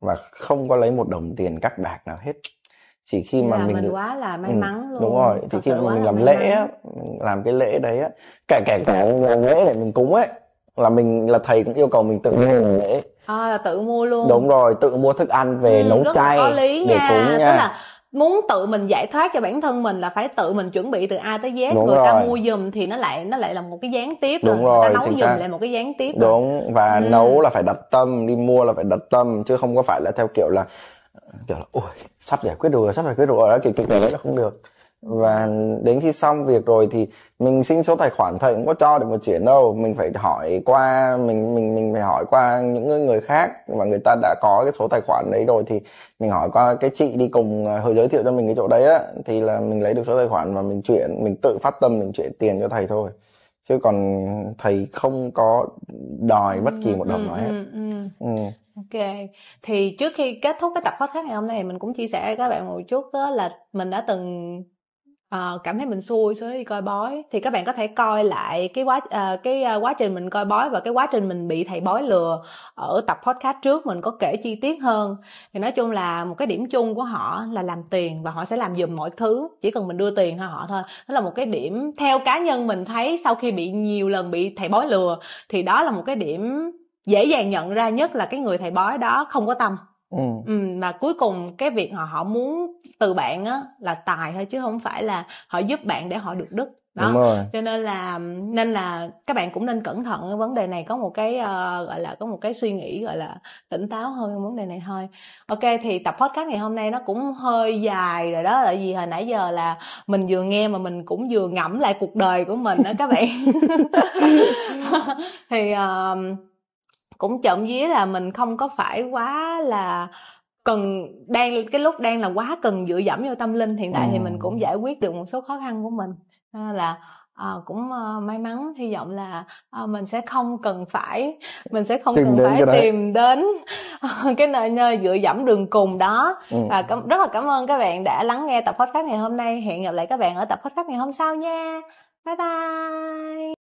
S1: và không có lấy một đồng tiền cắt bạc nào hết chỉ khi mà mình, mình được quá
S2: là may ừ, mắn ừ, luôn đúng rồi thì khi mà mình làm lễ á,
S1: làm cái lễ đấy á kể kể cả làm lễ để mình cúng ấy là mình là thầy cũng yêu cầu mình tự mua làm ừ. lễ
S2: à là tự mua luôn đúng
S1: rồi tự mua thức ăn về ừ, nấu chay để cúng nha. Tức là
S2: muốn tự mình giải thoát cho bản thân mình là phải tự mình chuẩn bị từ A tới Z đúng người rồi. ta mua giùm thì nó lại nó lại là một cái gián tiếp đúng rồi, người ta nấu giùm xác. lại một cái gián tiếp
S1: đúng rồi. và ừ. nấu là phải đặt tâm đi mua là phải đặt tâm chứ không có phải là theo kiểu là kiểu là ôi sắp giải quyết được rồi sắp giải quyết được rồi đó kiểu kiểu đấy là không được và đến khi xong việc rồi thì mình xin số tài khoản thầy cũng có cho được một chuyện đâu mình phải hỏi qua mình mình mình phải hỏi qua những người khác mà người ta đã có cái số tài khoản đấy rồi thì mình hỏi qua cái chị đi cùng à, hồi giới thiệu cho mình cái chỗ đấy á thì là mình lấy được số tài khoản và mình chuyển mình tự phát tâm mình chuyển tiền cho thầy thôi chứ còn thầy không có đòi bất kỳ ừ, một đồng ừ, nào ừ, hết ừ.
S2: Ok, thì trước khi kết thúc cái tập podcast ngày hôm nay mình cũng chia sẻ với các bạn một chút đó là mình đã từng uh, cảm thấy mình xui sau đi coi bói thì các bạn có thể coi lại cái quá uh, cái uh, quá trình mình coi bói và cái quá trình mình bị thầy bói lừa ở tập podcast trước mình có kể chi tiết hơn thì nói chung là một cái điểm chung của họ là làm tiền và họ sẽ làm dùm mọi thứ chỉ cần mình đưa tiền cho họ thôi đó là một cái điểm theo cá nhân mình thấy sau khi bị nhiều lần bị thầy bói lừa thì đó là một cái điểm dễ dàng nhận ra nhất là cái người thầy bói đó không có tâm ừ. ừ và cuối cùng cái việc họ họ muốn từ bạn á là tài thôi chứ không phải là họ giúp bạn để họ được đức đó Đúng rồi. cho nên là nên là các bạn cũng nên cẩn thận cái vấn đề này có một cái uh, gọi là có một cái suy nghĩ gọi là tỉnh táo hơn cái vấn đề này thôi ok thì tập podcast ngày hôm nay nó cũng hơi dài rồi đó tại vì hồi nãy giờ là mình vừa nghe mà mình cũng vừa ngẫm lại cuộc đời của mình đó các bạn thì uh, cũng trộm vía là mình không có phải quá là cần đang cái lúc đang là quá cần dựa dẫm vô tâm linh hiện tại ừ. thì mình cũng ừ. giải quyết được một số khó khăn của mình nên là à, cũng à, may mắn hy vọng là à, mình sẽ không cần phải mình sẽ không tìm cần phải tìm đến cái nơi nơi dựa dẫm đường cùng đó ừ. và cảm, rất là cảm ơn các bạn đã lắng nghe tập podcast ngày hôm nay hẹn gặp lại các bạn ở tập podcast ngày hôm sau nha bye bye